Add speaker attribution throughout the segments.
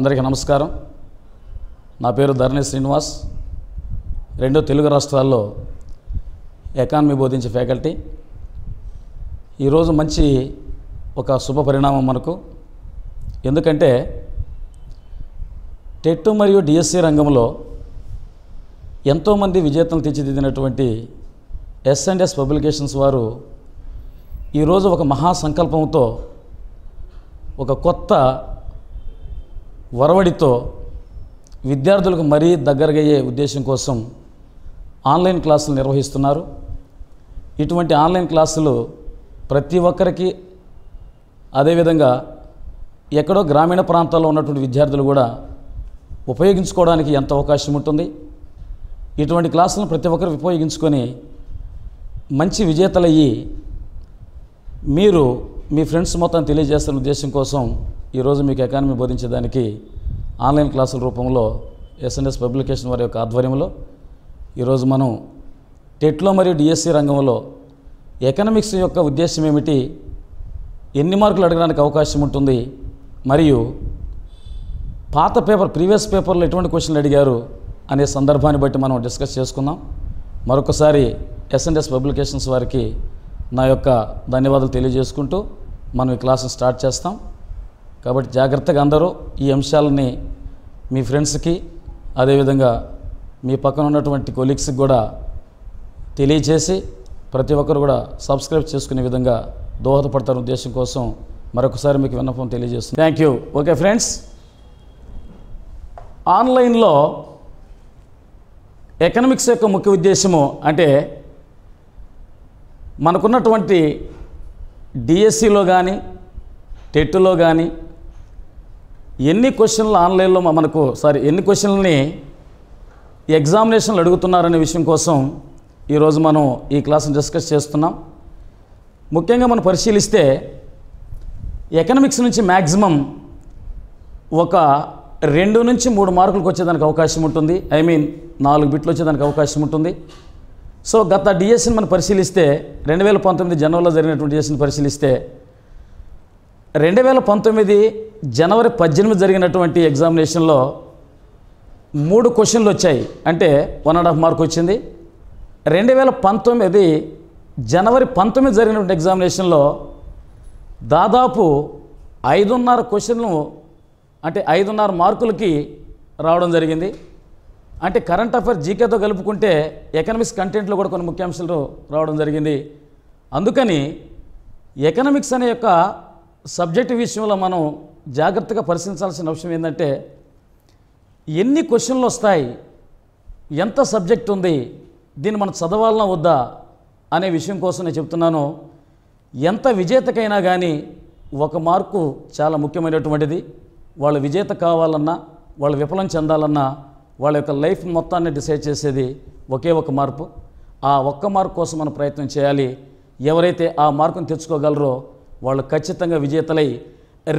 Speaker 1: అందరికీ నమస్కారం నా పేరు ధరణి శ్రీనివాస్ రెండు తెలుగు రాష్ట్రాల్లో ఎకానమీ బోధించే ఫ్యాకల్టీ ఈరోజు మంచి ఒక శుభ పరిణామం మనకు ఎందుకంటే టెట్ మరియు డిఎస్సి రంగంలో ఎంతోమంది విజేతలు తీర్చిదిద్దినటువంటి ఎస్ అండ్ ఎస్ పబ్లికేషన్స్ వారు ఈరోజు ఒక మహాసంకల్పంతో ఒక కొత్త వరవడితో విద్యార్థులకు మరీ దగ్గరగయ్యే ఉద్దేశం కోసం ఆన్లైన్ క్లాసులు నిర్వహిస్తున్నారు ఇటువంటి ఆన్లైన్ క్లాసులు ప్రతి ఒక్కరికి అదేవిధంగా ఎక్కడో గ్రామీణ ప్రాంతాల్లో ఉన్నటువంటి విద్యార్థులు కూడా ఉపయోగించుకోవడానికి ఎంత అవకాశం ఉంటుంది ఇటువంటి క్లాసులను ప్రతి ఒక్కరు ఉపయోగించుకొని మంచి విజేతలయ్యి మీరు మీ ఫ్రెండ్స్ మొత్తం తెలియజేస్తున్న ఉద్దేశం కోసం ఈరోజు మీకు ఎకానమీ బోధించేదానికి ఆన్లైన్ క్లాసుల రూపంలో ఎస్ఎన్ఎస్ పబ్లికేషన్ వారి యొక్క ఆధ్వర్యంలో ఈరోజు మనం టెట్లో మరియు డిఎస్సి రంగంలో ఎకనమిక్స్ యొక్క ఉద్దేశం ఏమిటి ఎన్ని మార్కులు అడగడానికి అవకాశం ఉంటుంది మరియు పాత పేపర్ ప్రీవియస్ పేపర్లో ఎటువంటి క్వశ్చన్లు అడిగారు అనే సందర్భాన్ని బట్టి మనం డిస్కస్ చేసుకుందాం మరొకసారి ఎస్ఎన్ఎస్ పబ్లికేషన్స్ వారికి నా యొక్క ధన్యవాదాలు తెలియజేసుకుంటూ మనం ఈ క్లాసును స్టార్ట్ చేస్తాం కాబట్టి జాగ్రత్తగా అందరూ ఈ అంశాలని మీ ఫ్రెండ్స్కి అదేవిధంగా మీ పక్కన ఉన్నటువంటి కొలీగ్స్కి కూడా తెలియజేసి ప్రతి ఒక్కరు కూడా సబ్స్క్రైబ్ చేసుకునే విధంగా దోహదపడతారు ఉద్దేశం కోసం మరొకసారి మీకు విన్నపం తెలియజేస్తుంది థ్యాంక్ యూ ఓకే ఫ్రెండ్స్ ఆన్లైన్లో ఎకనమిక్స్ యొక్క ముఖ్య ఉద్దేశము అంటే మనకున్నటువంటి డిఎస్సిలో కానీ టెట్లో కానీ ఎన్ని క్వశ్చన్లు ఆన్లైన్లో మనకు సారీ ఎన్ని క్వశ్చన్లని ఎగ్జామినేషన్లు అడుగుతున్నారనే విషయం కోసం ఈరోజు మనం ఈ క్లాస్ని డిస్కస్ చేస్తున్నాం ముఖ్యంగా మనం పరిశీలిస్తే ఎకనామిక్స్ నుంచి మ్యాక్సిమం ఒక రెండు నుంచి మూడు మార్కులకు వచ్చేదానికి అవకాశం ఉంటుంది ఐ మీన్ నాలుగు బిట్లు వచ్చేదానికి అవకాశం ఉంటుంది సో గత డిఎస్సిని e మనం పరిశీలిస్తే రెండు వేల పంతొమ్మిది జనవరిలో జరిగినటువంటి డిఎస్సిని e పరిశీలిస్తే రెండు వేల పంతొమ్మిది జనవరి పద్దెనిమిది జరిగినటువంటి ఎగ్జామినేషన్లో మూడు క్వశ్చన్లు వచ్చాయి అంటే వన్ అండ్ హాఫ్ మార్క్ వచ్చింది రెండు వేల పంతొమ్మిది జనవరి పంతొమ్మిది జరిగినటువంటి ఎగ్జామినేషన్లో దాదాపు ఐదున్నర క్వశ్చన్లు అంటే ఐదున్నర మార్కులకి రావడం జరిగింది అంటే కరెంట్ అఫేర్ జీకేతో కలుపుకుంటే ఎకనమిక్స్ కంటెంట్లో కూడా కొన్ని ముఖ్యాంశాలు రావడం జరిగింది అందుకని ఎకనమిక్స్ అనే యొక్క సబ్జెక్టు విషయంలో మనం జాగ్రత్తగా పరిశీలించాల్సిన అవసరం ఏంటంటే ఎన్ని క్వశ్చన్లు వస్తాయి ఎంత సబ్జెక్ట్ ఉంది దీన్ని మనం చదవాలన్నా వద్దా అనే విషయం కోసం నేను చెప్తున్నాను ఎంత విజేతకైనా కానీ ఒక మార్కు చాలా ముఖ్యమైనటువంటిది వాళ్ళు విజేత కావాలన్నా వాళ్ళు విఫలం చెందాలన్నా వాళ్ళ యొక్క లైఫ్ మొత్తాన్ని డిసైడ్ చేసేది ఒకే ఒక మార్పు ఆ ఒక్క మార్కు కోసం మనం ప్రయత్నం చేయాలి ఎవరైతే ఆ మార్కును తెచ్చుకోగలరో వాళ్ళు ఖచ్చితంగా విజేతలై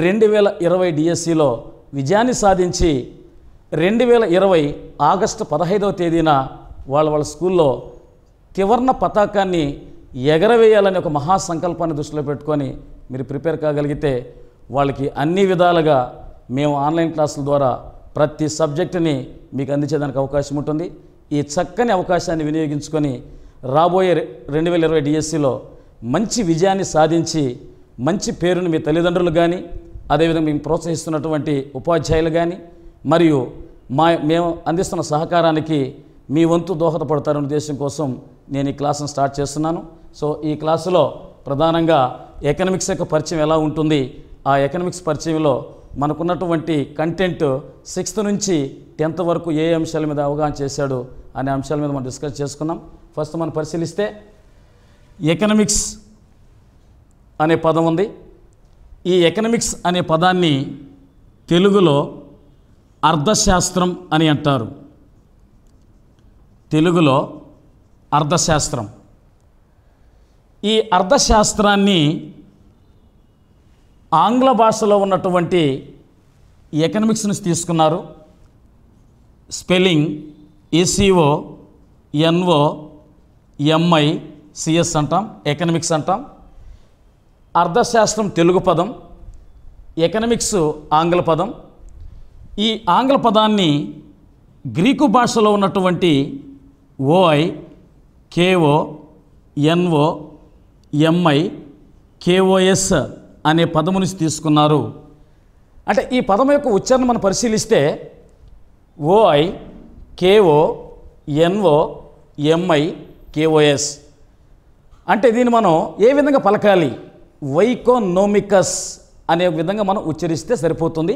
Speaker 1: రెండు వేల ఇరవై డిఎస్సిలో విజయాన్ని సాధించి రెండు వేల ఇరవై ఆగస్టు పదహైదవ తేదీన వాళ్ళ వాళ్ళ స్కూల్లో త్రివర్ణ పతాకాన్ని ఎగరవేయాలని ఒక మహాసంకల్పాన్ని దృష్టిలో పెట్టుకొని మీరు ప్రిపేర్ కాగలిగితే వాళ్ళకి అన్ని విధాలుగా మేము ఆన్లైన్ క్లాసుల ద్వారా ప్రతి సబ్జెక్టుని మీకు అందించేదానికి అవకాశం ఉంటుంది ఈ చక్కని అవకాశాన్ని వినియోగించుకొని రాబోయే రెండు వేల ఇరవై డిఎస్సిలో మంచి విజయాన్ని సాధించి మంచి పేరును మీ తల్లిదండ్రులు కానీ అదేవిధంగా మేము ప్రోత్సహిస్తున్నటువంటి ఉపాధ్యాయులు కానీ మరియు మా మేము అందిస్తున్న సహకారానికి మీ వంతు దోహదపడతారనే ఉద్దేశం కోసం నేను ఈ క్లాసును స్టార్ట్ చేస్తున్నాను సో ఈ క్లాసులో ప్రధానంగా ఎకనమిక్స్ యొక్క పరిచయం ఎలా ఉంటుంది ఆ ఎకనమిక్స్ పరిచయంలో మనకున్నటువంటి కంటెంట్ సిక్స్త్ నుంచి టెన్త్ వరకు ఏ అంశాల మీద అవగాహన చేశాడు అనే అంశాల మీద మనం డిస్కస్ చేసుకున్నాం ఫస్ట్ మనం పరిశీలిస్తే ఎకనమిక్స్ అనే పదం ఉంది ఈ ఎకనమిక్స్ అనే పదాన్ని తెలుగులో అర్థశాస్త్రం అని అంటారు తెలుగులో అర్థశాస్త్రం ఈ అర్థశాస్త్రాన్ని ఆంగ్ల భాషలో ఉన్నటువంటి ఎకనమిక్స్ నుంచి తీసుకున్నారు spelling E C O N O M I C S అంటాం ఎకనమిక్స్ అంటాం అర్థశాస్త్రం తెలుగు పదం ఎకనమిక్స్ ఆంగ్ల పదం ఈ ఆంగ్ల పదాన్ని గ్రీకు భాషలో ఉన్నటువంటి O I K O N O M I K O S అనే పదము నుంచి తీసుకున్నారు అంటే ఈ పదం యొక్క ఉచ్చారణ మనం పరిశీలిస్తే O I K O N O M I K O S అంటే దీన్ని మనం ఏ విధంగా పలకాలి వైకోనోమికస్ అనే విధంగా మనం ఉచ్చరిస్తే సరిపోతుంది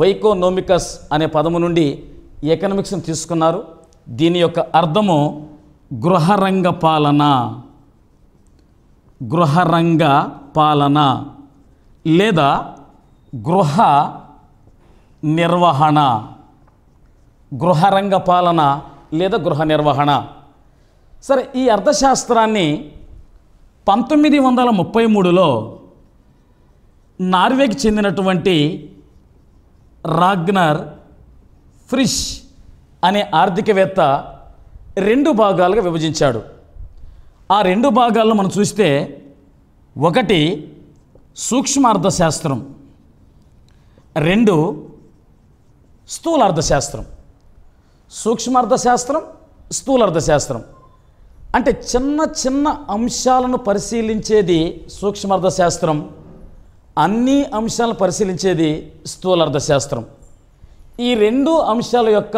Speaker 1: వైకోనోమికస్ అనే పదము నుండి ఎకనామిక్స్ని తీసుకున్నారు దీని యొక్క అర్థము గృహరంగ పాలన గృహరంగ పాలన లేదా గృహ నిర్వహణ గృహరంగ పాలన లేదా గృహ నిర్వహణ సరే ఈ అర్థశాస్త్రాన్ని పంతొమ్మిది వందల ముప్పై మూడులో నార్వేకి చెందినటువంటి రాగ్నర్ ఫ్రిష్ అనే ఆర్థికవేత్త రెండు భాగాలుగా విభజించాడు ఆ రెండు భాగాల్లో మనం చూస్తే ఒకటి సూక్ష్మ అర్థశాస్త్రం రెండు స్థూల అర్థశాస్త్రం సూక్ష్మార్థశాస్త్రం అర్థశాస్త్రం అంటే చిన్న చిన్న అంశాలను పరిశీలించేది సూక్ష్మ అర్థశాస్త్రం అన్ని అంశాలను పరిశీలించేది అర్థశాస్త్రం ఈ రెండు అంశాల యొక్క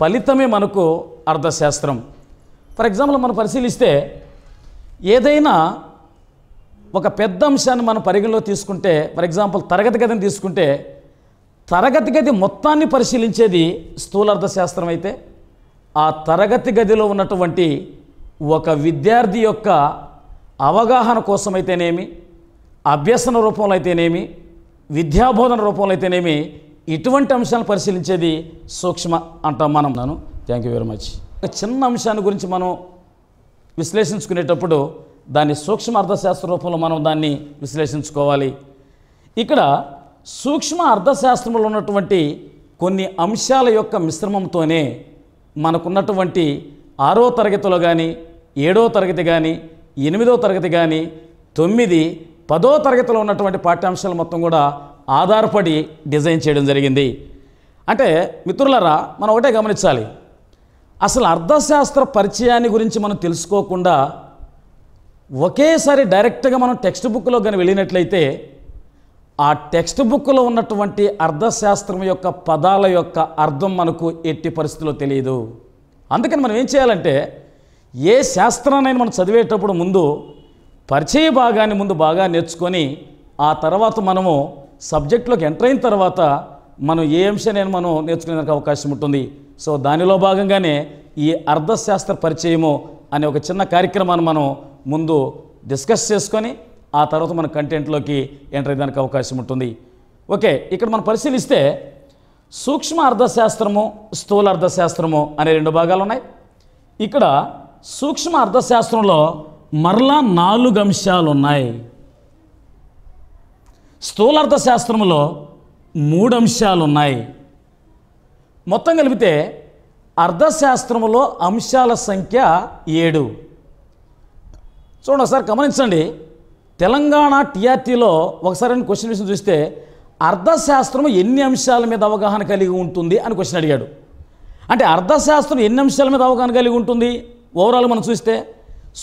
Speaker 1: ఫలితమే మనకు అర్థశాస్త్రం ఫర్ ఎగ్జాంపుల్ మనం పరిశీలిస్తే ఏదైనా ఒక పెద్ద అంశాన్ని మనం పరిగణలో తీసుకుంటే ఫర్ ఎగ్జాంపుల్ తరగతి గదిని తీసుకుంటే తరగతి గది మొత్తాన్ని పరిశీలించేది అర్థశాస్త్రం అయితే ఆ తరగతి గదిలో ఉన్నటువంటి ఒక విద్యార్థి యొక్క అవగాహన కోసమైతేనేమి అభ్యసన రూపంలో అయితేనేమి విద్యాబోధన రూపంలో అయితేనేమి ఇటువంటి అంశాలను పరిశీలించేది సూక్ష్మ అంటాం మనం నన్ను థ్యాంక్ యూ వెరీ మచ్ ఒక చిన్న అంశాన్ని గురించి మనం విశ్లేషించుకునేటప్పుడు దాన్ని సూక్ష్మ అర్థశాస్త్ర రూపంలో మనం దాన్ని విశ్లేషించుకోవాలి ఇక్కడ సూక్ష్మ అర్థశాస్త్రంలో ఉన్నటువంటి కొన్ని అంశాల యొక్క మిశ్రమంతోనే మనకున్నటువంటి ఆరో తరగతిలో కానీ ఏడో తరగతి కానీ ఎనిమిదో తరగతి కానీ తొమ్మిది పదో తరగతిలో ఉన్నటువంటి పాఠ్యాంశాలు మొత్తం కూడా ఆధారపడి డిజైన్ చేయడం జరిగింది అంటే మిత్రులరా మనం ఒకటే గమనించాలి అసలు అర్థశాస్త్ర పరిచయాన్ని గురించి మనం తెలుసుకోకుండా ఒకేసారి డైరెక్ట్గా మనం టెక్స్ట్ బుక్లో కానీ వెళ్ళినట్లయితే ఆ టెక్స్ట్ బుక్లో ఉన్నటువంటి అర్థశాస్త్రం యొక్క పదాల యొక్క అర్థం మనకు ఎట్టి పరిస్థితిలో తెలియదు అందుకని మనం ఏం చేయాలంటే ఏ శాస్త్రాన్ని మనం చదివేటప్పుడు ముందు పరిచయ భాగాన్ని ముందు బాగా నేర్చుకొని ఆ తర్వాత మనము సబ్జెక్టులోకి ఎంటర్ అయిన తర్వాత మనం ఏ అంశాన్ని మనం నేర్చుకునేందుకు అవకాశం ఉంటుంది సో దానిలో భాగంగానే ఈ అర్థశాస్త్ర పరిచయము అనే ఒక చిన్న కార్యక్రమాన్ని మనం ముందు డిస్కస్ చేసుకొని ఆ తర్వాత మన కంటెంట్లోకి ఎంటర్ అయ్యడానికి అవకాశం ఉంటుంది ఓకే ఇక్కడ మనం పరిశీలిస్తే సూక్ష్మ అర్థశాస్త్రము స్థూల అర్థశాస్త్రము అనే రెండు భాగాలు ఉన్నాయి ఇక్కడ సూక్ష్మ అర్థశాస్త్రంలో మరలా నాలుగు అంశాలు ఉన్నాయి స్థూల అర్థశాస్త్రంలో మూడు అంశాలు ఉన్నాయి మొత్తం కలిపితే అర్థశాస్త్రములో అంశాల సంఖ్య ఏడు చూడండి ఒకసారి గమనించండి తెలంగాణ టీఆర్టీలో ఒకసారి క్వశ్చన్ విషయం చూస్తే అర్థశాస్త్రం ఎన్ని అంశాల మీద అవగాహన కలిగి ఉంటుంది అని క్వశ్చన్ అడిగాడు అంటే అర్థశాస్త్రం ఎన్ని అంశాల మీద అవగాహన కలిగి ఉంటుంది ఓవరాల్ మనం చూస్తే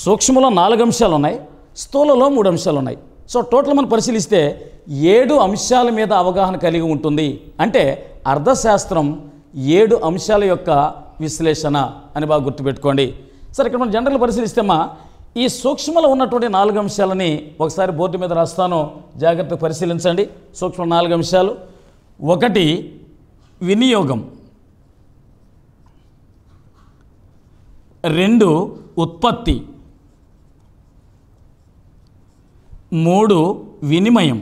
Speaker 1: సూక్ష్మలో నాలుగు అంశాలు ఉన్నాయి స్థూలలో మూడు అంశాలు ఉన్నాయి సో టోటల్ మనం పరిశీలిస్తే ఏడు అంశాల మీద అవగాహన కలిగి ఉంటుంది అంటే అర్థశాస్త్రం ఏడు అంశాల యొక్క విశ్లేషణ అని బాగా గుర్తుపెట్టుకోండి సరే ఇక్కడ మనం జనరల్ పరిశీలిస్తే మా ఈ సూక్ష్మలో ఉన్నటువంటి నాలుగు అంశాలని ఒకసారి బోర్డు మీద రాస్తాను జాగ్రత్తగా పరిశీలించండి సూక్ష్మ నాలుగు అంశాలు ఒకటి వినియోగం రెండు ఉత్పత్తి మూడు వినిమయం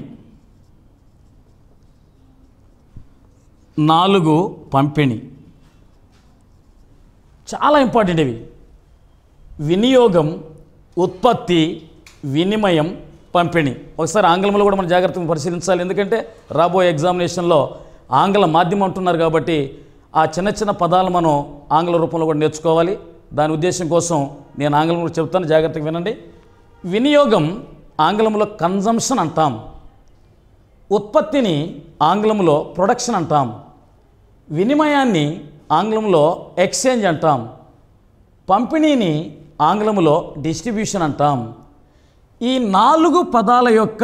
Speaker 1: నాలుగు పంపిణీ చాలా ఇంపార్టెంట్ ఇవి వినియోగం ఉత్పత్తి వినిమయం పంపిణీ ఒకసారి ఆంగ్లంలో కూడా మనం జాగ్రత్తగా పరిశీలించాలి ఎందుకంటే రాబోయే ఎగ్జామినేషన్లో ఆంగ్ల మాధ్యమం అంటున్నారు కాబట్టి ఆ చిన్న చిన్న పదాలు మనం ఆంగ్ల రూపంలో కూడా నేర్చుకోవాలి దాని ఉద్దేశం కోసం నేను ఆంగ్లం చెప్తాను జాగ్రత్తగా వినండి వినియోగం ఆంగ్లంలో కన్జంప్షన్ అంటాం ఉత్పత్తిని ఆంగ్లంలో ప్రొడక్షన్ అంటాం వినిమయాన్ని ఆంగ్లంలో ఎక్స్చేంజ్ అంటాం పంపిణీని ఆంగ్లములో డిస్ట్రిబ్యూషన్ అంటాం ఈ నాలుగు పదాల యొక్క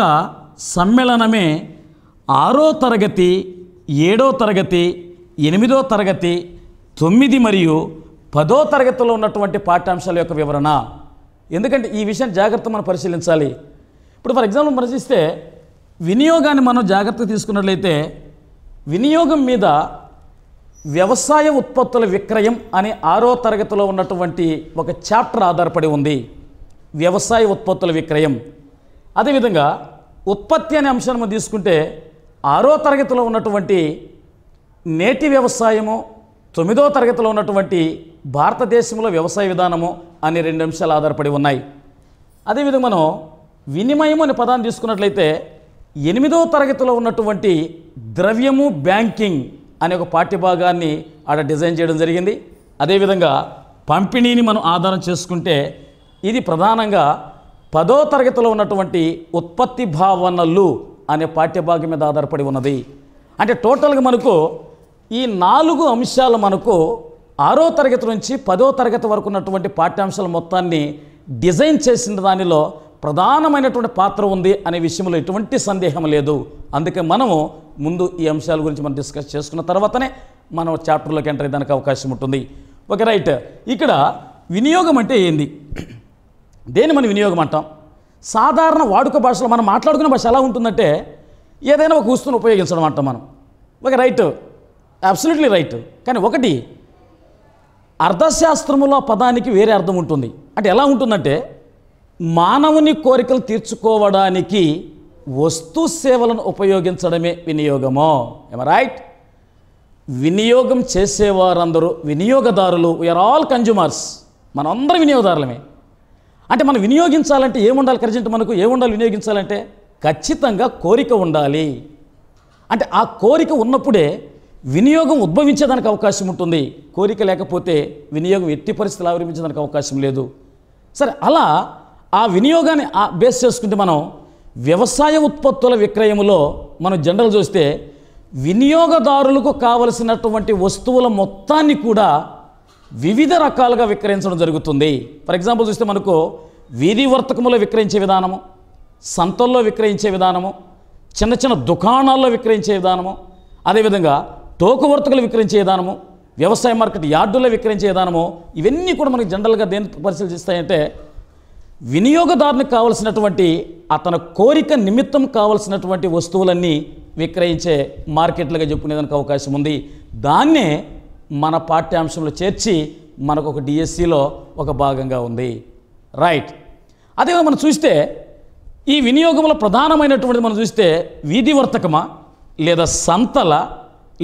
Speaker 1: సమ్మేళనమే ఆరో తరగతి ఏడో తరగతి ఎనిమిదో తరగతి తొమ్మిది మరియు పదో తరగతిలో ఉన్నటువంటి పాఠ్యాంశాల యొక్క వివరణ ఎందుకంటే ఈ విషయం జాగ్రత్త మనం పరిశీలించాలి ఇప్పుడు ఫర్ ఎగ్జాంపుల్ పరిశీలిస్తే వినియోగాన్ని మనం జాగ్రత్త తీసుకున్నట్లయితే వినియోగం మీద వ్యవసాయ ఉత్పత్తుల విక్రయం అనే ఆరో తరగతిలో ఉన్నటువంటి ఒక చాప్టర్ ఆధారపడి ఉంది వ్యవసాయ ఉత్పత్తుల విక్రయం అదేవిధంగా ఉత్పత్తి అనే అంశం తీసుకుంటే ఆరో తరగతిలో ఉన్నటువంటి నేటి వ్యవసాయము తొమ్మిదో తరగతిలో ఉన్నటువంటి భారతదేశంలో వ్యవసాయ విధానము అనే రెండు అంశాలు ఆధారపడి ఉన్నాయి అదేవిధంగా మనం వినిమయం అనే పదాన్ని తీసుకున్నట్లయితే ఎనిమిదో తరగతిలో ఉన్నటువంటి ద్రవ్యము బ్యాంకింగ్ అనే ఒక పాఠ్యభాగాన్ని ఆడ డిజైన్ చేయడం జరిగింది అదేవిధంగా పంపిణీని మనం ఆధారం చేసుకుంటే ఇది ప్రధానంగా పదో తరగతిలో ఉన్నటువంటి ఉత్పత్తి భావనలు అనే పాఠ్యభాగం మీద ఆధారపడి ఉన్నది అంటే టోటల్గా మనకు ఈ నాలుగు అంశాలు మనకు ఆరో తరగతి నుంచి పదో తరగతి వరకు ఉన్నటువంటి పాఠ్యాంశాల మొత్తాన్ని డిజైన్ చేసిన దానిలో ప్రధానమైనటువంటి పాత్ర ఉంది అనే విషయంలో ఎటువంటి సందేహం లేదు అందుకే మనము ముందు ఈ అంశాల గురించి మనం డిస్కస్ చేసుకున్న తర్వాతనే మనం చాప్టర్లోకి ఎంటర్ అయ్యేదానికి అవకాశం ఉంటుంది ఓకే రైట్ ఇక్కడ వినియోగం అంటే ఏంది దేని మనం వినియోగం అంటాం సాధారణ వాడుక భాషలో మనం మాట్లాడుకునే భాష ఎలా ఉంటుందంటే ఏదైనా ఒక వస్తువును ఉపయోగించడం అంటాం మనం ఓకే రైట్ అబ్సల్యూట్లీ రైట్ కానీ ఒకటి అర్థశాస్త్రములో పదానికి వేరే అర్థం ఉంటుంది అంటే ఎలా ఉంటుందంటే మానవుని కోరికలు తీర్చుకోవడానికి వస్తు సేవలను ఉపయోగించడమే వినియోగమో రైట్ వినియోగం చేసేవారందరూ వినియోగదారులు వీఆర్ ఆల్ కన్జ్యూమర్స్ మనందరం వినియోగదారులమే అంటే మనం వినియోగించాలంటే ఏముండాలి కరెంట్ మనకు ఏముండాలి వినియోగించాలంటే ఖచ్చితంగా కోరిక ఉండాలి అంటే ఆ కోరిక ఉన్నప్పుడే వినియోగం ఉద్భవించేదానికి అవకాశం ఉంటుంది కోరిక లేకపోతే వినియోగం ఎట్టి పరిస్థితులు ఆవిర్భించేదానికి అవకాశం లేదు సరే అలా ఆ వినియోగాన్ని బేస్ చేసుకుంటే మనం వ్యవసాయ ఉత్పత్తుల విక్రయములో మనం జనరల్ చూస్తే వినియోగదారులకు కావలసినటువంటి వస్తువుల మొత్తాన్ని కూడా వివిధ రకాలుగా విక్రయించడం జరుగుతుంది ఫర్ ఎగ్జాంపుల్ చూస్తే మనకు వీధి వర్తకములో విక్రయించే విధానము సంతల్లో విక్రయించే విధానము చిన్న చిన్న దుకాణాల్లో విక్రయించే విధానము అదేవిధంగా టోకు వర్తకులు విక్రయించే విధానము వ్యవసాయ మార్కెట్ యార్డుల్లో విక్రయించే విధానము ఇవన్నీ కూడా మనకి జనరల్గా దేని పరిశీలిస్తాయంటే వినియోగదారునికి కావలసినటువంటి అతని కోరిక నిమిత్తం కావలసినటువంటి వస్తువులన్నీ విక్రయించే మార్కెట్లుగా చెప్పుకునేదానికి అవకాశం ఉంది దాన్నే మన పాఠ్యాంశంలో చేర్చి మనకు ఒక డిఎస్సిలో ఒక భాగంగా ఉంది రైట్ అదే మనం చూస్తే ఈ వినియోగంలో ప్రధానమైనటువంటి మనం చూస్తే వీధి వర్తకమా లేదా సంతల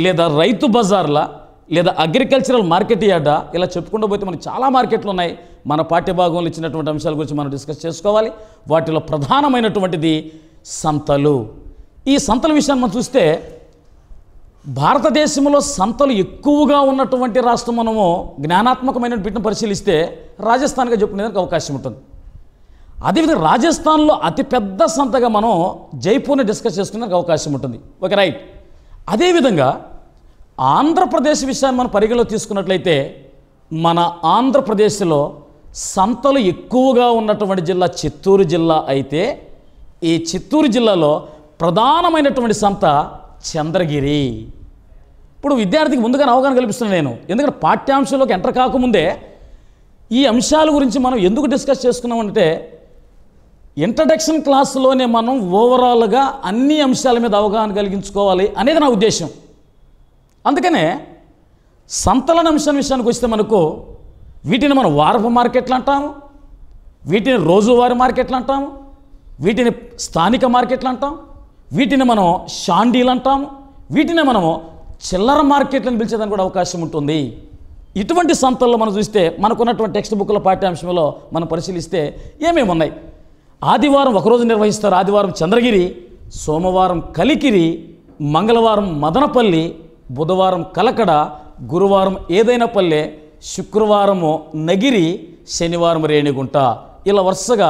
Speaker 1: లేదా రైతు బజార్ల లేదా అగ్రికల్చరల్ మార్కెట్ యార్డా ఇలా చెప్పుకుండా పోతే మనకి చాలా మార్కెట్లు ఉన్నాయి మన పాఠ్యభాగంలో ఇచ్చినటువంటి అంశాల గురించి మనం డిస్కస్ చేసుకోవాలి వాటిలో ప్రధానమైనటువంటిది సంతలు ఈ సంతల విషయాన్ని మనం చూస్తే భారతదేశంలో సంతలు ఎక్కువగా ఉన్నటువంటి రాష్ట్రం మనము జ్ఞానాత్మకమైన బిడ్డను పరిశీలిస్తే రాజస్థాన్గా చెప్పుకునేందుకు అవకాశం ఉంటుంది అదేవిధంగా రాజస్థాన్లో అతిపెద్ద సంతగా మనం జైపూర్ని డిస్కస్ చేసుకునేందుకు అవకాశం ఉంటుంది ఓకే రైట్ అదేవిధంగా ఆంధ్రప్రదేశ్ విషయాన్ని మనం పరిగణలో తీసుకున్నట్లయితే మన ఆంధ్రప్రదేశ్లో సంతలు ఎక్కువగా ఉన్నటువంటి జిల్లా చిత్తూరు జిల్లా అయితే ఈ చిత్తూరు జిల్లాలో ప్రధానమైనటువంటి సంత చంద్రగిరి ఇప్పుడు విద్యార్థికి ముందుగా అవగాహన కల్పిస్తున్నాను నేను ఎందుకంటే పాఠ్యాంశంలోకి ఎంటర్ కాకముందే ఈ అంశాల గురించి మనం ఎందుకు డిస్కస్ చేసుకున్నామంటే ఇంట్రడక్షన్ క్లాస్లోనే మనం ఓవరాల్గా అన్ని అంశాల మీద అవగాహన కలిగించుకోవాలి అనేది నా ఉద్దేశం అందుకనే సంతలన అంశం విషయానికి వస్తే మనకు వీటిని మనం వారపు మార్కెట్లు అంటాము వీటిని రోజువారి మార్కెట్లు అంటాము వీటిని స్థానిక మార్కెట్లు అంటాం వీటిని మనం షాండీలు అంటాము వీటిని మనము చిల్లర మార్కెట్లను పిలిచేదానికి కూడా అవకాశం ఉంటుంది ఇటువంటి సంతల్లో మనం చూస్తే మనకున్నటువంటి టెక్స్ట్ బుక్ల పాఠ్యాంశంలో మనం పరిశీలిస్తే ఏమేమి ఉన్నాయి ఆదివారం ఒకరోజు నిర్వహిస్తారు ఆదివారం చంద్రగిరి సోమవారం కలికిరి మంగళవారం మదనపల్లి బుధవారం కలకడ గురువారం ఏదైనా పల్లె శుక్రవారము నగిరి శనివారం రేణిగుంట ఇలా వరుసగా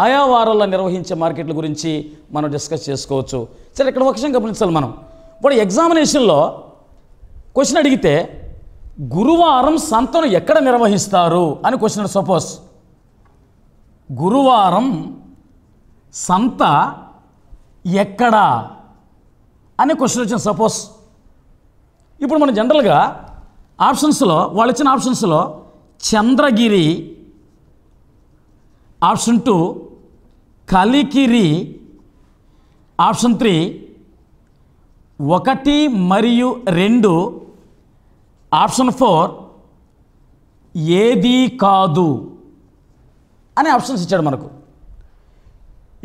Speaker 1: ఆయా వారాల్లో నిర్వహించే మార్కెట్ల గురించి మనం డిస్కస్ చేసుకోవచ్చు సరే ఇక్కడ ఒక విషయం గమనించాలి మనం ఇప్పుడు ఎగ్జామినేషన్లో క్వశ్చన్ అడిగితే గురువారం సంతను ఎక్కడ నిర్వహిస్తారు అని క్వశ్చన్ సపోజ్ గురువారం సంత ఎక్కడ అని క్వశ్చన్ వచ్చింది సపోజ్ ఇప్పుడు మనం జనరల్గా ఆప్షన్స్లో వాళ్ళు ఇచ్చిన ఆప్షన్స్లో Chandragiri option two Kalikiri option three ఒకటి మరియు రెండు ఆప్షన్ ఫోర్ ఏది కాదు అనే ఆప్షన్స్ ఇచ్చాడు మనకు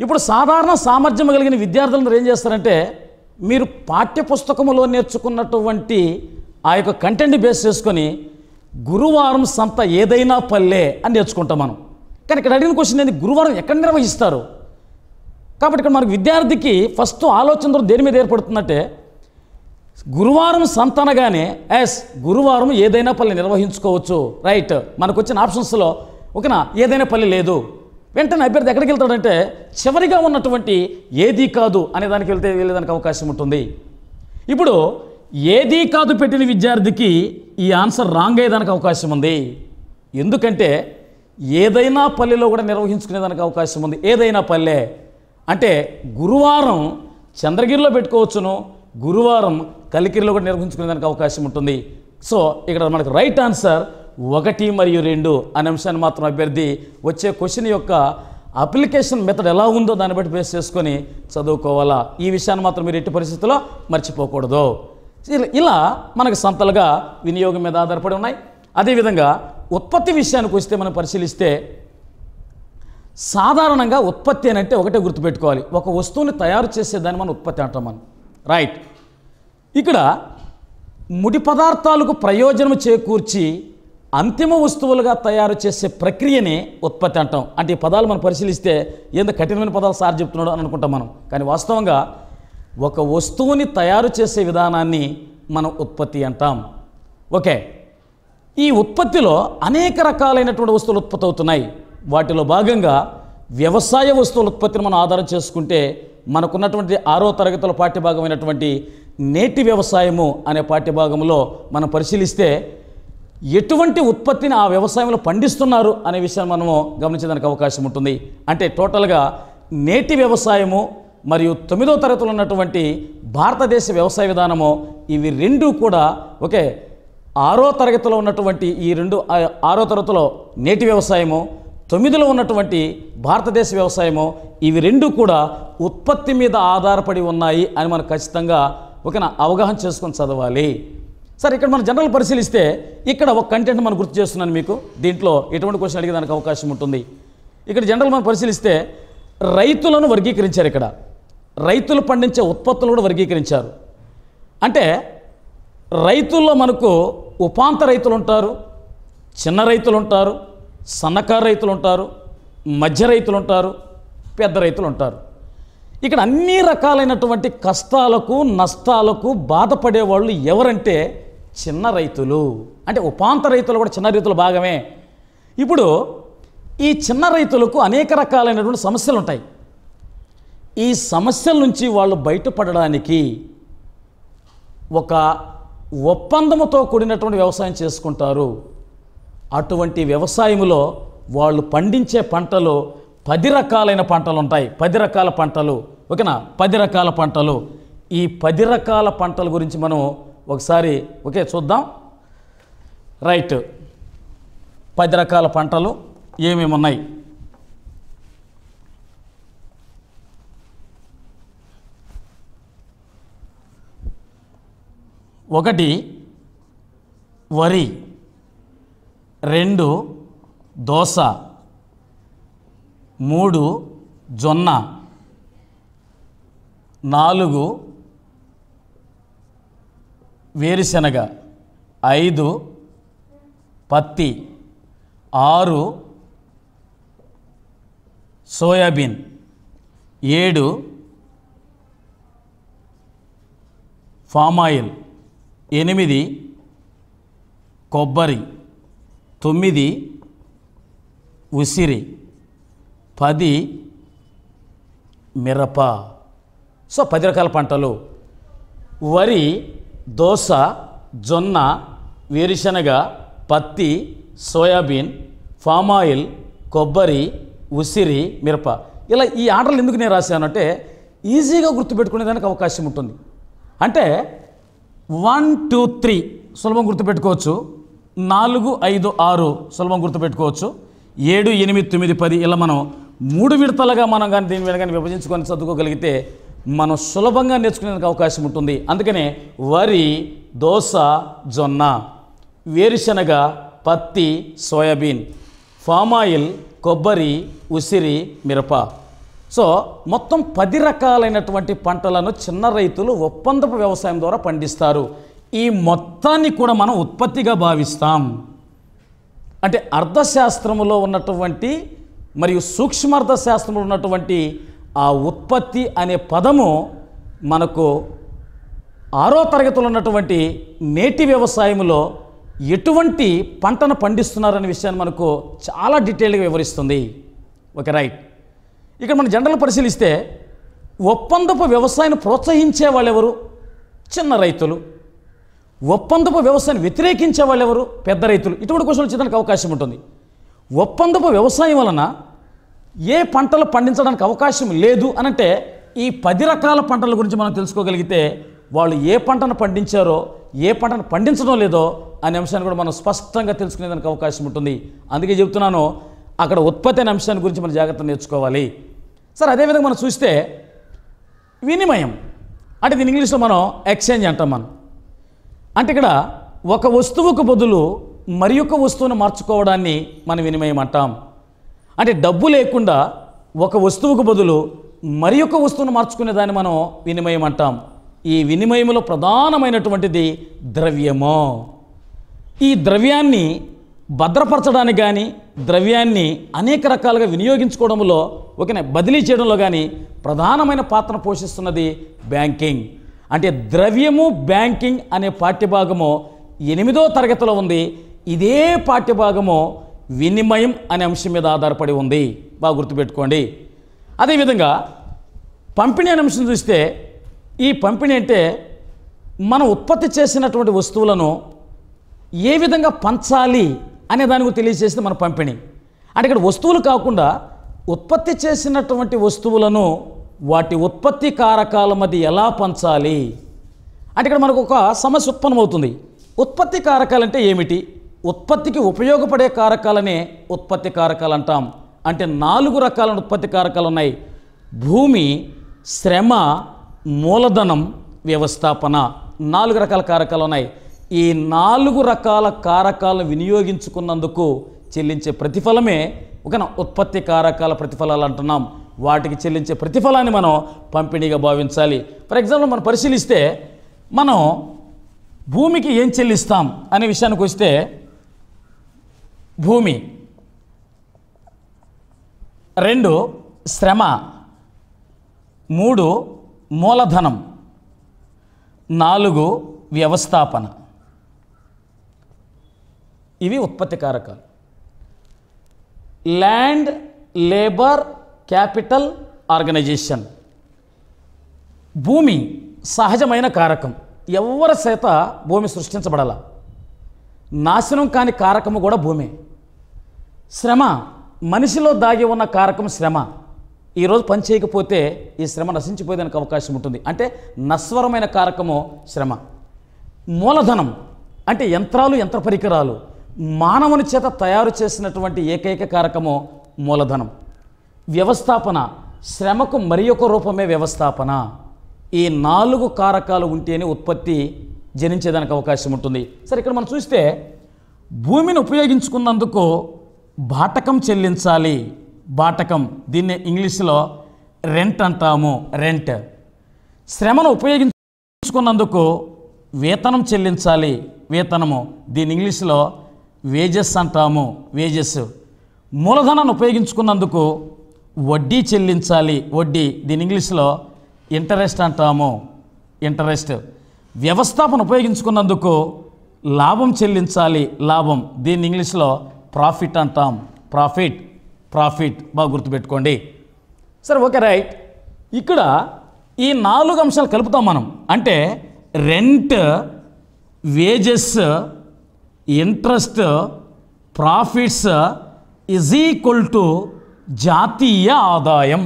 Speaker 1: ఇప్పుడు సాధారణ సామర్థ్యం కలిగిన విద్యార్థులందరూ ఏం చేస్తారంటే మీరు పాఠ్యపుస్తకంలో నేర్చుకున్నటువంటి ఆ యొక్క కంటెంట్ బేస్ చేసుకొని గురువారం సంత ఏదైనా పల్లె అని నేర్చుకుంటాం మనం కానీ ఇక్కడ అడిగిన క్వశ్చన్ ఏంటి గురువారం ఎక్కడ నిర్వహిస్తారు కాబట్టి ఇక్కడ మనకు విద్యార్థికి ఫస్ట్ ఆలోచన దేని మీద ఏర్పడుతుందంటే గురువారం సంత అనగానే ఎస్ గురువారం ఏదైనా పల్లె నిర్వహించుకోవచ్చు రైట్ మనకు వచ్చిన ఆప్షన్స్లో ఓకేనా ఏదైనా పల్లె లేదు వెంటనే అభ్యర్థి ఎక్కడికి వెళ్తాడంటే చివరిగా ఉన్నటువంటి ఏదీ కాదు అనే దానికి వెళ్తే వెళ్ళేదానికి అవకాశం ఉంటుంది ఇప్పుడు ఏదీ కాదు పెట్టిన విద్యార్థికి ఈ ఆన్సర్ రాంగ్ అయ్యేదానికి అవకాశం ఉంది ఎందుకంటే ఏదైనా పల్లెలో కూడా నిర్వహించుకునేదానికి అవకాశం ఉంది ఏదైనా పల్లె అంటే గురువారం చంద్రగిరిలో పెట్టుకోవచ్చును గురువారం కలికిరిలో కూడా నిర్వహించుకునేదానికి అవకాశం ఉంటుంది సో ఇక్కడ మనకు రైట్ ఆన్సర్ ఒకటి మరియు రెండు అనే అంశాన్ని మాత్రం అభ్యర్థి వచ్చే క్వశ్చన్ యొక్క అప్లికేషన్ మెథడ్ ఎలా ఉందో దాన్ని బట్టి బేస్ చేసుకొని చదువుకోవాలా ఈ విషయాన్ని మాత్రం మీరు ఎట్టి పరిస్థితుల్లో మర్చిపోకూడదు ఇలా మనకు సంతలుగా వినియోగం మీద ఆధారపడి ఉన్నాయి అదేవిధంగా ఉత్పత్తి విషయానికి వస్తే మనం పరిశీలిస్తే సాధారణంగా ఉత్పత్తి అని అంటే ఒకటే గుర్తుపెట్టుకోవాలి ఒక వస్తువుని తయారు చేసేదాన్ని మనం ఉత్పత్తి అంటాం మనం రైట్ ఇక్కడ ముడి పదార్థాలకు ప్రయోజనం చేకూర్చి అంతిమ వస్తువులుగా తయారు చేసే ప్రక్రియనే ఉత్పత్తి అంటాం అంటే ఈ పదాలు మనం పరిశీలిస్తే ఏందో కఠినమైన పదాలు సార్ చెప్తున్నాడు అని అనుకుంటాం మనం కానీ వాస్తవంగా ఒక వస్తువుని తయారు చేసే విధానాన్ని మనం ఉత్పత్తి అంటాం ఓకే ఈ ఉత్పత్తిలో అనేక రకాలైనటువంటి వస్తువులు ఉత్పత్తి అవుతున్నాయి వాటిలో భాగంగా వ్యవసాయ వస్తువుల ఉత్పత్తిని మనం ఆధారం చేసుకుంటే మనకున్నటువంటి ఆరో తరగతుల పాఠ్యభాగమైనటువంటి నేటి వ్యవసాయము అనే పాఠ్యభాగంలో మనం పరిశీలిస్తే ఎటువంటి ఉత్పత్తిని ఆ వ్యవసాయంలో పండిస్తున్నారు అనే విషయాన్ని మనము గమనించడానికి అవకాశం ఉంటుంది అంటే టోటల్గా నేటి వ్యవసాయము మరియు తొమ్మిదో తరగతిలో ఉన్నటువంటి భారతదేశ వ్యవసాయ విధానము ఇవి రెండు కూడా ఓకే ఆరో తరగతిలో ఉన్నటువంటి ఈ రెండు ఆరో తరగతిలో నేటి వ్యవసాయము తొమ్మిదిలో ఉన్నటువంటి భారతదేశ వ్యవసాయము ఇవి రెండు కూడా ఉత్పత్తి మీద ఆధారపడి ఉన్నాయి అని మనం ఖచ్చితంగా ఒక అవగాహన చేసుకొని చదవాలి సార్ ఇక్కడ మనం జనరల్ పరిశీలిస్తే ఇక్కడ ఒక కంటెంట్ మనం గుర్తు చేస్తున్నాను మీకు దీంట్లో ఎటువంటి క్వశ్చన్ అడిగేదానికి అవకాశం ఉంటుంది ఇక్కడ జనరల్ మనం పరిశీలిస్తే రైతులను వర్గీకరించారు ఇక్కడ రైతులు పండించే ఉత్పత్తులు కూడా వర్గీకరించారు అంటే రైతుల్లో మనకు ఉపాంత రైతులు ఉంటారు చిన్న రైతులు ఉంటారు సన్నకారు రైతులు ఉంటారు మధ్య రైతులు ఉంటారు పెద్ద రైతులు ఉంటారు ఇక్కడ అన్ని రకాలైనటువంటి కష్టాలకు నష్టాలకు బాధపడే వాళ్ళు ఎవరంటే చిన్న రైతులు అంటే ఉపాంత రైతులు కూడా చిన్న రైతులు భాగమే ఇప్పుడు ఈ చిన్న రైతులకు అనేక రకాలైనటువంటి సమస్యలు ఉంటాయి ఈ సమస్యల నుంచి వాళ్ళు బయటపడడానికి ఒక ఒప్పందముతో కూడినటువంటి వ్యవసాయం చేసుకుంటారు అటువంటి వ్యవసాయంలో వాళ్ళు పండించే పంటలు పది రకాలైన పంటలు ఉంటాయి పది రకాల పంటలు ఓకేనా పది రకాల పంటలు ఈ పది రకాల పంటల గురించి మనం ఒకసారి ఓకే చూద్దాం రైట్ పది రకాల పంటలు ఏమేమి ఉన్నాయి ఒకటి వరి రెండు దోశ మూడు జొన్న నాలుగు వేరుశనగ ఐదు పత్తి ఆరు సోయాబీన్ ఏడు ఫామ్ ఆయిల్ ఎనిమిది కొబ్బరి తొమ్మిది ఉసిరి పది మిరప సో పది రకాల పంటలు వరి దోశ జొన్న వేరుశనగ పత్తి సోయాబీన్ ఫామ్ ఆయిల్ కొబ్బరి ఉసిరి మిరప ఇలా ఈ ఆటలు ఎందుకు నేను రాశానంటే ఈజీగా గుర్తుపెట్టుకునేదానికి అవకాశం ఉంటుంది అంటే వన్ టూ త్రీ సులభం గుర్తుపెట్టుకోవచ్చు నాలుగు ఐదు ఆరు సులభం గుర్తుపెట్టుకోవచ్చు ఏడు ఎనిమిది తొమ్మిది పది ఇలా మనం మూడు విడతలుగా మనం కానీ దీని మీద కానీ విభజించుకొని చదువుకోగలిగితే మనం సులభంగా నేర్చుకునేందుకు అవకాశం ఉంటుంది అందుకనే వరి దోశ జొన్న వేరుశనగ పత్తి సోయాబీన్ ఫామ్ ఆయిల్ కొబ్బరి ఉసిరి మిరప సో మొత్తం పది రకాలైనటువంటి పంటలను చిన్న రైతులు ఒప్పందపు వ్యవసాయం ద్వారా పండిస్తారు ఈ మొత్తాన్ని కూడా మనం ఉత్పత్తిగా భావిస్తాం అంటే అర్థశాస్త్రములో ఉన్నటువంటి మరియు సూక్ష్మార్థశాస్త్రంలో ఉన్నటువంటి ఆ ఉత్పత్తి అనే పదము మనకు ఆరో తరగతులు ఉన్నటువంటి నేటి వ్యవసాయంలో ఎటువంటి పంటను పండిస్తున్నారనే విషయాన్ని మనకు చాలా డీటెయిల్గా వివరిస్తుంది ఓకే రైట్ ఇక్కడ మనం జనరల్ పరిశీలిస్తే ఒప్పందపు వ్యవసాయాన్ని ప్రోత్సహించే వాళ్ళెవరు చిన్న రైతులు ఒప్పందపు వ్యవసాయాన్ని వ్యతిరేకించే వాళ్ళెవరు పెద్ద రైతులు ఇటువంటి క్వశ్చన్ వచ్చేదానికి అవకాశం ఉంటుంది ఒప్పందపు వ్యవసాయం వలన ఏ పంటలు పండించడానికి అవకాశం లేదు అనంటే ఈ పది రకాల పంటల గురించి మనం తెలుసుకోగలిగితే వాళ్ళు ఏ పంటను పండించారో ఏ పంటను పండించడం లేదో అనే అంశాన్ని కూడా మనం స్పష్టంగా తెలుసుకునేదానికి అవకాశం ఉంటుంది అందుకే చెబుతున్నాను అక్కడ ఉత్పత్తి అనే అంశాన్ని గురించి మనం జాగ్రత్త నేర్చుకోవాలి సార్ అదేవిధంగా మనం చూస్తే వినిమయం అంటే దీని ఇంగ్లీష్లో మనం ఎక్స్చేంజ్ అంటాం మనం అంటే ఇక్కడ ఒక వస్తువుకు బదులు మరి వస్తువును మార్చుకోవడాన్ని మనం వినిమయం అంటాం అంటే డబ్బు లేకుండా ఒక వస్తువుకు బదులు మరి ఒక వస్తువును మార్చుకునే దాన్ని మనం వినిమయం అంటాం ఈ వినిమయంలో ప్రధానమైనటువంటిది ద్రవ్యము ఈ ద్రవ్యాన్ని భద్రపరచడానికి కానీ ద్రవ్యాన్ని అనేక రకాలుగా వినియోగించుకోవడంలో ఓకేనా బదిలీ చేయడంలో కానీ ప్రధానమైన పాత్ర పోషిస్తున్నది బ్యాంకింగ్ అంటే ద్రవ్యము బ్యాంకింగ్ అనే పాఠ్యభాగము ఎనిమిదో తరగతిలో ఉంది ఇదే పాఠ్యభాగము వినిమయం అనే అంశం మీద ఆధారపడి ఉంది బాగా గుర్తుపెట్టుకోండి అదేవిధంగా పంపిణీ అనే అంశం చూస్తే ఈ పంపిణీ అంటే మనం ఉత్పత్తి చేసినటువంటి వస్తువులను ఏ విధంగా పంచాలి అనే దానికి తెలియజేసింది మన పంపిణీ అంటే ఇక్కడ వస్తువులు కాకుండా ఉత్పత్తి చేసినటువంటి వస్తువులను వాటి ఉత్పత్తి కారకాల మధ్య ఎలా పంచాలి అంటే ఇక్కడ మనకు ఒక సమస్య ఉత్పన్నమవుతుంది ఉత్పత్తి కారకాలంటే ఏమిటి ఉత్పత్తికి ఉపయోగపడే కారకాలనే ఉత్పత్తి కారకాలు అంటాం అంటే నాలుగు రకాల ఉత్పత్తి కారకాలు ఉన్నాయి భూమి శ్రమ మూలధనం వ్యవస్థాపన నాలుగు రకాల కారకాలు ఉన్నాయి ఈ నాలుగు రకాల కారకాలను వినియోగించుకున్నందుకు చెల్లించే ప్రతిఫలమే ఒక ఉత్పత్తి కారకాల ప్రతిఫలాలు అంటున్నాం వాటికి చెల్లించే ప్రతిఫలాన్ని మనం పంపిణీగా భావించాలి ఫర్ ఎగ్జాంపుల్ మనం పరిశీలిస్తే మనం భూమికి ఏం చెల్లిస్తాం అనే విషయానికి వస్తే భూమి రెండు శ్రమ మూడు మూలధనం నాలుగు వ్యవస్థాపన ఇవి ఉత్పత్తి కారకాలు ల్యాండ్ లేబర్ క్యాపిటల్ ఆర్గనైజేషన్ భూమి సహజమైన కారకం ఎవరి చేత భూమి సృష్టించబడాల నాశనం కాని కారకము కూడా భూమి శ్రమ మనిషిలో దాగి ఉన్న కారకం శ్రమ ఈరోజు పని చేయకపోతే ఈ శ్రమ నశించిపోయేదానికి అవకాశం ఉంటుంది అంటే నస్వరమైన కారకము శ్రమ మూలధనం అంటే యంత్రాలు యంత్ర పరికరాలు మానవుని చేత తయారు చేసినటువంటి ఏకైక కారకము మూలధనం వ్యవస్థాపన శ్రమకు మరి రూపమే వ్యవస్థాపన ఈ నాలుగు కారకాలు ఉంటేనే ఉత్పత్తి జనించేదానికి అవకాశం ఉంటుంది సరే ఇక్కడ మనం చూస్తే భూమిని ఉపయోగించుకున్నందుకు బాటకం చెల్లించాలి బాటకం దీన్ని ఇంగ్లీష్లో రెంట్ అంటాము రెంట్ శ్రమను ఉపయోగించుకున్నందుకు వేతనం చెల్లించాలి వేతనము దీని ఇంగ్లీష్లో వేజెస్ అంటాము వేజెస్ మూలధనాన్ని ఉపయోగించుకున్నందుకు వడ్డీ చెల్లించాలి వడ్డీ దీని ఇంగ్లీష్లో ఇంటరెస్ట్ అంటాము ఇంటరెస్ట్ వ్యవస్థాపన ఉపయోగించుకున్నందుకు లాభం చెల్లించాలి లాభం దీన్ని ఇంగ్లీష్లో ప్రాఫిట్ అంటాం ప్రాఫిట్ ప్రాఫిట్ బాగా గుర్తుపెట్టుకోండి సరే ఓకే రైట్ ఇక్కడ ఈ నాలుగు అంశాలు కలుపుతాం మనం అంటే rent wages interest profits is equal to జాతీయ ఆదాయం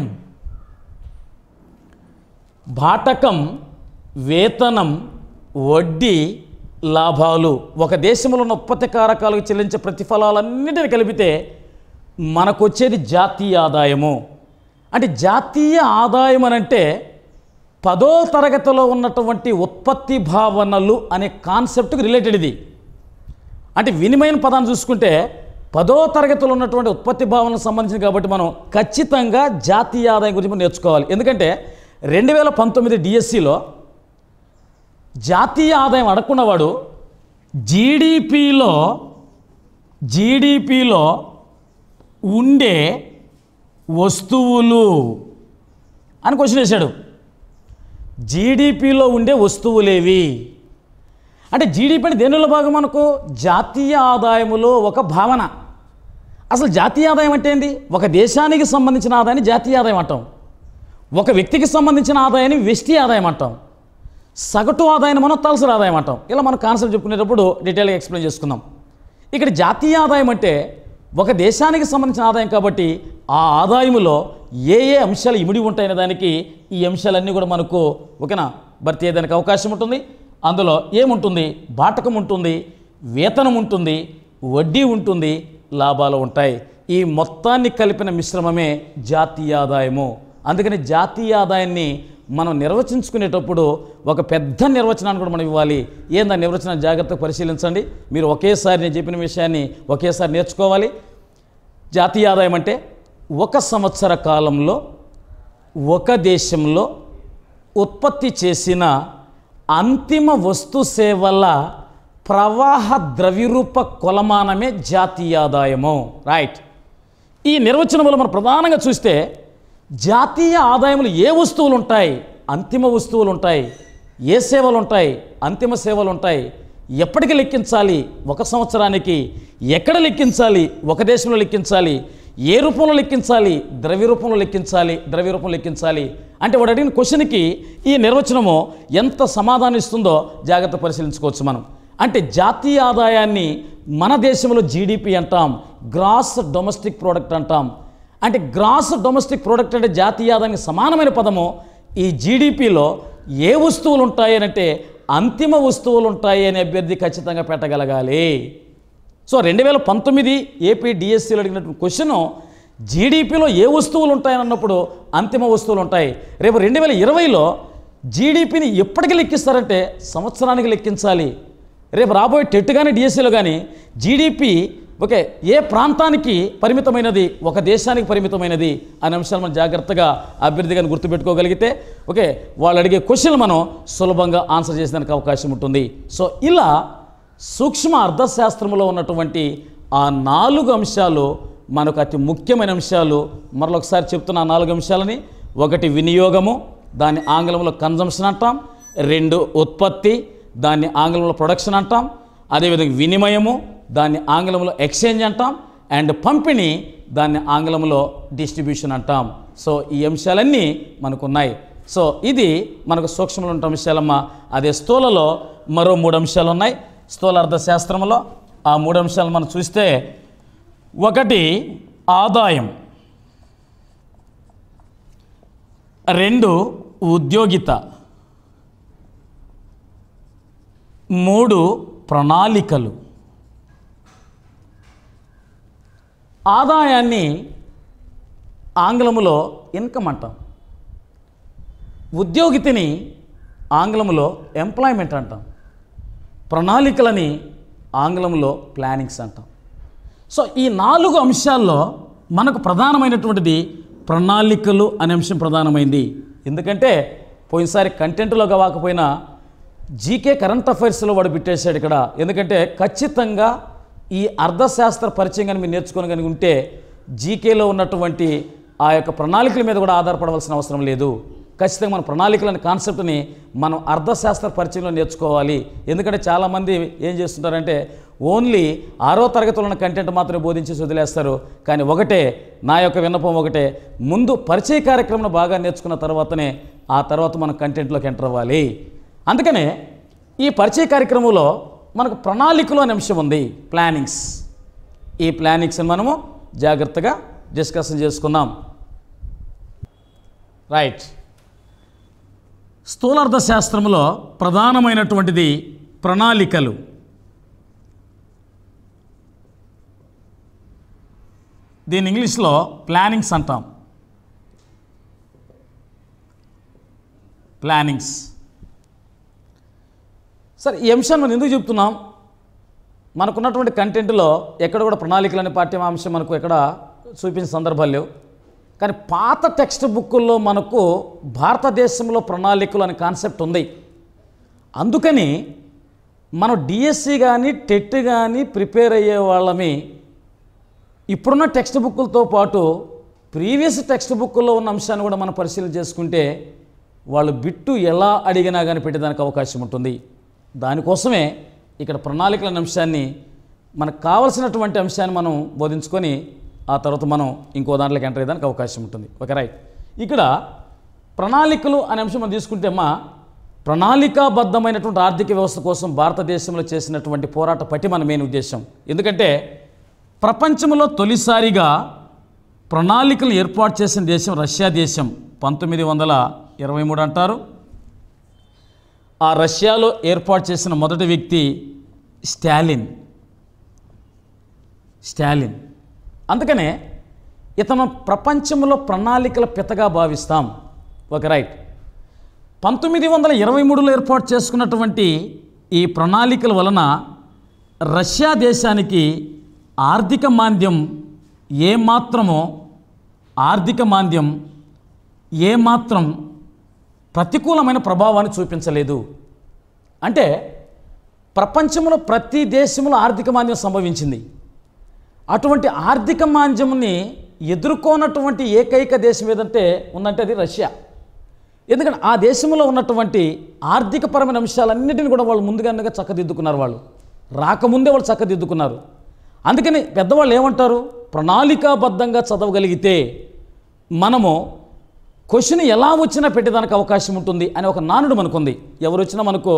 Speaker 1: భాటకం వేతనం వడ్డీ లాభాలు ఒక దేశంలో ఉన్న ఉత్పత్తి కారకాలకు చెల్లించే ప్రతిఫలాలన్నింటినీ కలిపితే మనకొచ్చేది జాతీయ ఆదాయము అంటే జాతీయ ఆదాయం అని అంటే పదో తరగతిలో ఉన్నటువంటి ఉత్పత్తి భావనలు అనే కాన్సెప్ట్కి రిలేటెడ్ ఇది అంటే వినిమైన పదాన్ని చూసుకుంటే పదో తరగతిలో ఉన్నటువంటి ఉత్పత్తి భావనకు సంబంధించింది కాబట్టి మనం ఖచ్చితంగా జాతీయ ఆదాయం గురించి మనం నేర్చుకోవాలి ఎందుకంటే రెండు వేల పంతొమ్మిది డిఎస్సిలో జాతీయ ఆదాయం అడగకున్నవాడు జీడిపిలో జీడిపిలో ఉండే వస్తువులు అని క్వశ్చన్ వేశాడు జీడిపిలో ఉండే వస్తువులేవి అంటే జీడిపి అంటే దేనిలో భాగం మనకు జాతీయ ఆదాయములో ఒక భావన అసలు జాతీయ ఆదాయం అంటే ఏంటి ఒక దేశానికి సంబంధించిన ఆదాయాన్ని జాతీయ ఆదాయం అంటాం ఒక వ్యక్తికి సంబంధించిన ఆదాయాన్ని వెష్టి ఆదాయం అంటాం సగటు ఆదాయాన్ని మనం తలసరి ఆదాయం అంటాం ఇలా మనం కాన్సెప్ట్ చెప్పుకునేటప్పుడు డీటెయిల్గా ఎక్స్ప్లెయిన్ చేసుకుందాం ఇక్కడ జాతీయ ఆదాయం అంటే ఒక దేశానికి సంబంధించిన ఆదాయం కాబట్టి ఆ ఆదాయములో ఏ ఏ అంశాలు ఇమిడి ఉంటాయనే దానికి ఈ అంశాలన్నీ కూడా మనకు ఓకేనా భర్తీ అయ్యేదానికి అవకాశం ఉంటుంది అందులో ఏముంటుంది బాటకం ఉంటుంది వేతనం ఉంటుంది వడ్డీ ఉంటుంది లాభాలు ఉంటాయి ఈ మొత్తాన్ని కలిపిన మిశ్రమమే జాతీయ ఆదాయము అందుకని జాతీయ ఆదాయాన్ని మనం నిర్వచించుకునేటప్పుడు ఒక పెద్ద నిర్వచనాన్ని కూడా మనం ఇవ్వాలి ఏందా నిర్వచన జాగ్రత్తగా పరిశీలించండి మీరు ఒకేసారి నేను చెప్పిన విషయాన్ని ఒకేసారి నేర్చుకోవాలి జాతీయ ఆదాయం అంటే ఒక సంవత్సర కాలంలో ఒక దేశంలో ఉత్పత్తి చేసిన అంతిమ వస్తు సేవల ప్రవాహ ద్రవ్యరూప కొలమానమే జాతీయాదాయము రైట్ ఈ నిర్వచనంలో మనం ప్రధానంగా చూస్తే జాతీయ ఆదాయములు ఏ వస్తువులు ఉంటాయి అంతిమ వస్తువులు ఉంటాయి ఏ సేవలు ఉంటాయి అంతిమ సేవలు ఉంటాయి ఎప్పటికి లెక్కించాలి ఒక సంవత్సరానికి ఎక్కడ లెక్కించాలి ఒక దేశంలో లెక్కించాలి ఏ రూపంలో లెక్కించాలి ద్రవ్య రూపంలో లెక్కించాలి ద్రవ్య రూపంలో లెక్కించాలి అంటే వాడు అడిగిన క్వశ్చన్కి ఈ నిర్వచనము ఎంత సమాధానం ఇస్తుందో జాగ్రత్త పరిశీలించుకోవచ్చు మనం అంటే జాతీయ ఆదాయాన్ని మన దేశంలో జీడిపి అంటాం గ్రాస్ డొమెస్టిక్ ప్రోడక్ట్ అంటాం అంటే గ్రాస్ డొమెస్టిక్ ప్రోడక్ట్ అంటే జాతీయాదానికి సమానమైన పదము ఈ జీడిపిలో ఏ వస్తువులు ఉంటాయనంటే అంతిమ వస్తువులు ఉంటాయి అనే అభ్యర్థి ఖచ్చితంగా పెట్టగలగాలి సో రెండు వేల పంతొమ్మిది ఏపీ డిఎస్సీలో అడిగినటువంటి క్వశ్చను జీడిపిలో ఏ వస్తువులు ఉంటాయని అన్నప్పుడు అంతిమ వస్తువులు ఉంటాయి రేపు రెండు వేల ఇరవైలో జీడిపిని ఎప్పటికి లెక్కిస్తారంటే సంవత్సరానికి లెక్కించాలి రేపు రాబోయే టెట్టు కానీ డిఎస్సీలో కానీ జీడిపి ఓకే ఏ ప్రాంతానికి పరిమితమైనది ఒక దేశానికి పరిమితమైనది అనే అంశాలు మనం జాగ్రత్తగా అభ్యర్థిగా గుర్తుపెట్టుకోగలిగితే ఓకే వాళ్ళు అడిగే క్వశ్చన్లు మనం సులభంగా ఆన్సర్ చేసేదానికి అవకాశం ఉంటుంది సో ఇలా సూక్ష్మ అర్థశాస్త్రంలో ఉన్నటువంటి ఆ నాలుగు అంశాలు మనకు అతి ముఖ్యమైన అంశాలు మరొకసారి చెప్తున్న నాలుగు అంశాలని ఒకటి వినియోగము దాన్ని ఆంగ్లంలో కన్జంప్షన్ అంటాం రెండు ఉత్పత్తి దాన్ని ఆంగ్లంలో ప్రొడక్షన్ అంటాం అదేవిధంగా వినిమయము దాన్ని ఆంగ్లంలో ఎక్స్చేంజ్ అంటాం అండ్ పంపిణీ దాన్ని ఆంగ్లంలో డిస్ట్రిబ్యూషన్ అంటాం సో ఈ అంశాలన్నీ మనకు ఉన్నాయి సో ఇది మనకు సూక్ష్మలు ఉంటే అంశాలమ్మా అదే స్థూలలో మరో మూడు అంశాలు ఉన్నాయి స్థూల అర్థశాస్త్రంలో ఆ మూడు అంశాలు మనం చూస్తే ఒకటి ఆదాయం రెండు ఉద్యోగిత మూడు ప్రణాళికలు ఆదాయాన్ని ఆంగ్లములో ఇన్కమ్ అంటాం ఉద్యోగితిని ఆంగ్లంలో ఎంప్లాయ్మెంట్ అంటాం ప్రణాళికలని ఆంగ్లంలో ప్లానింగ్స్ అంటాం సో ఈ నాలుగు అంశాల్లో మనకు ప్రధానమైనటువంటిది ప్రణాళికలు అనే అంశం ప్రధానమైంది ఎందుకంటే పోయినసారి కంటెంట్లో కాకపోయినా జీకే కరెంట్ అఫైర్స్లో వాడు పెట్టేశాడు ఇక్కడ ఎందుకంటే ఖచ్చితంగా ఈ అర్థశాస్త్ర పరిచయం కానీ మీరు నేర్చుకొని కనుక ఉంటే జీకేలో ఉన్నటువంటి ఆ యొక్క ప్రణాళికల మీద కూడా ఆధారపడవలసిన అవసరం లేదు ఖచ్చితంగా మన ప్రణాళికలు అనే కాన్సెప్ట్ని మనం అర్థశాస్త్ర పరిచయంలో నేర్చుకోవాలి ఎందుకంటే చాలామంది ఏం చేస్తుంటారంటే ఓన్లీ ఆరో తరగతిలో ఉన్న కంటెంట్ మాత్రమే బోధించి వదిలేస్తారు కానీ ఒకటే నా యొక్క విన్నపం ఒకటే ముందు పరిచయ కార్యక్రమం బాగా నేర్చుకున్న తర్వాతనే ఆ తర్వాత మనం కంటెంట్లోకి ఎంటర్ అవ్వాలి అందుకనే ఈ పరిచయ కార్యక్రమంలో మనకు ప్రణాళికలో అనే అంశం ఉంది ప్లానింగ్స్ ఈ ప్లానింగ్స్ని మనము జాగ్రత్తగా డిస్కషన్ చేసుకుందాం రైట్ స్థూలార్థశాస్త్రంలో ప్రధానమైనటువంటిది ప్రణాళికలు దీని ఇంగ్లీష్లో ప్లానింగ్స్ అంటాం ప్లానింగ్స్ సరే ఈ అంశాన్ని మనం ఎందుకు చెప్తున్నాం మనకున్నటువంటి కంటెంట్లో ఎక్కడ కూడా ప్రణాళికలు అనే అంశం మనకు ఎక్కడ చూపించిన సందర్భాలు లేవు కానీ పాత టెక్స్ట్ బుక్కుల్లో మనకు భారతదేశంలో ప్రణాళికలు అనే కాన్సెప్ట్ ఉంది అందుకని మనం డిఎస్సి కానీ e టెట్ కానీ e ప్రిపేర్ అయ్యే వాళ్ళమి ఇప్పుడున్న టెక్స్ట్ బుక్కులతో పాటు ప్రీవియస్ టెక్స్ట్ బుక్కుల్లో ఉన్న అంశాన్ని కూడా మనం పరిశీలన చేసుకుంటే వాళ్ళు బిట్టు ఎలా అడిగినా కానీ పెట్టేదానికి అవకాశం ఉంటుంది దానికోసమే ఇక్కడ ప్రణాళికల అంశాన్ని మనకు కావలసినటువంటి అంశాన్ని మనం బోధించుకొని ఆ తర్వాత మనం ఇంకో దాంట్లోకి ఎంటర్ అయ్యేదానికి అవకాశం ఉంటుంది ఓకే రైట్ ఇక్కడ ప్రణాళికలు అనే అంశం మనం తీసుకుంటే అమ్మా ప్రణాళికాబద్ధమైనటువంటి ఆర్థిక వ్యవస్థ కోసం భారతదేశంలో చేసినటువంటి పోరాట పట్టి మన మెయిన్ ఉద్దేశం ఎందుకంటే ప్రపంచంలో తొలిసారిగా ప్రణాళికలు ఏర్పాటు చేసిన దేశం రష్యా దేశం పంతొమ్మిది వందల ఇరవై మూడు అంటారు ఆ రష్యాలో ఏర్పాటు చేసిన మొదటి వ్యక్తి స్టాలిన్ స్టాలిన్ అందుకనే ఇతను ప్రపంచంలో ప్రణాళికల పితగా భావిస్తాం ఒక రైట్ పంతొమ్మిది వందల ఇరవై మూడులో ఏర్పాటు చేసుకున్నటువంటి ఈ ప్రణాళికల వలన రష్యా దేశానికి ఆర్థిక మాంద్యం ఏమాత్రమో ఆర్థిక మాంద్యం ఏమాత్రం ప్రతికూలమైన ప్రభావాన్ని చూపించలేదు అంటే ప్రపంచంలో ప్రతి దేశంలో ఆర్థిక మాంద్యం సంభవించింది అటువంటి ఆర్థిక మాంద్యంని ఎదుర్కొన్నటువంటి ఏకైక దేశం ఏదంటే ఉందంటే అది రష్యా ఎందుకంటే ఆ దేశంలో ఉన్నటువంటి ఆర్థికపరమైన అంశాలన్నిటిని కూడా వాళ్ళు ముందుగానే చక్కదిద్దుకున్నారు వాళ్ళు రాకముందే వాళ్ళు చక్కదిద్దుకున్నారు అందుకని పెద్దవాళ్ళు ఏమంటారు ప్రణాళికాబద్ధంగా చదవగలిగితే మనము క్వశ్చన్ ఎలా వచ్చినా పెట్టేదానికి అవకాశం ఉంటుంది అని ఒక నానుడు మనకుంది ఎవరు వచ్చినా మనకు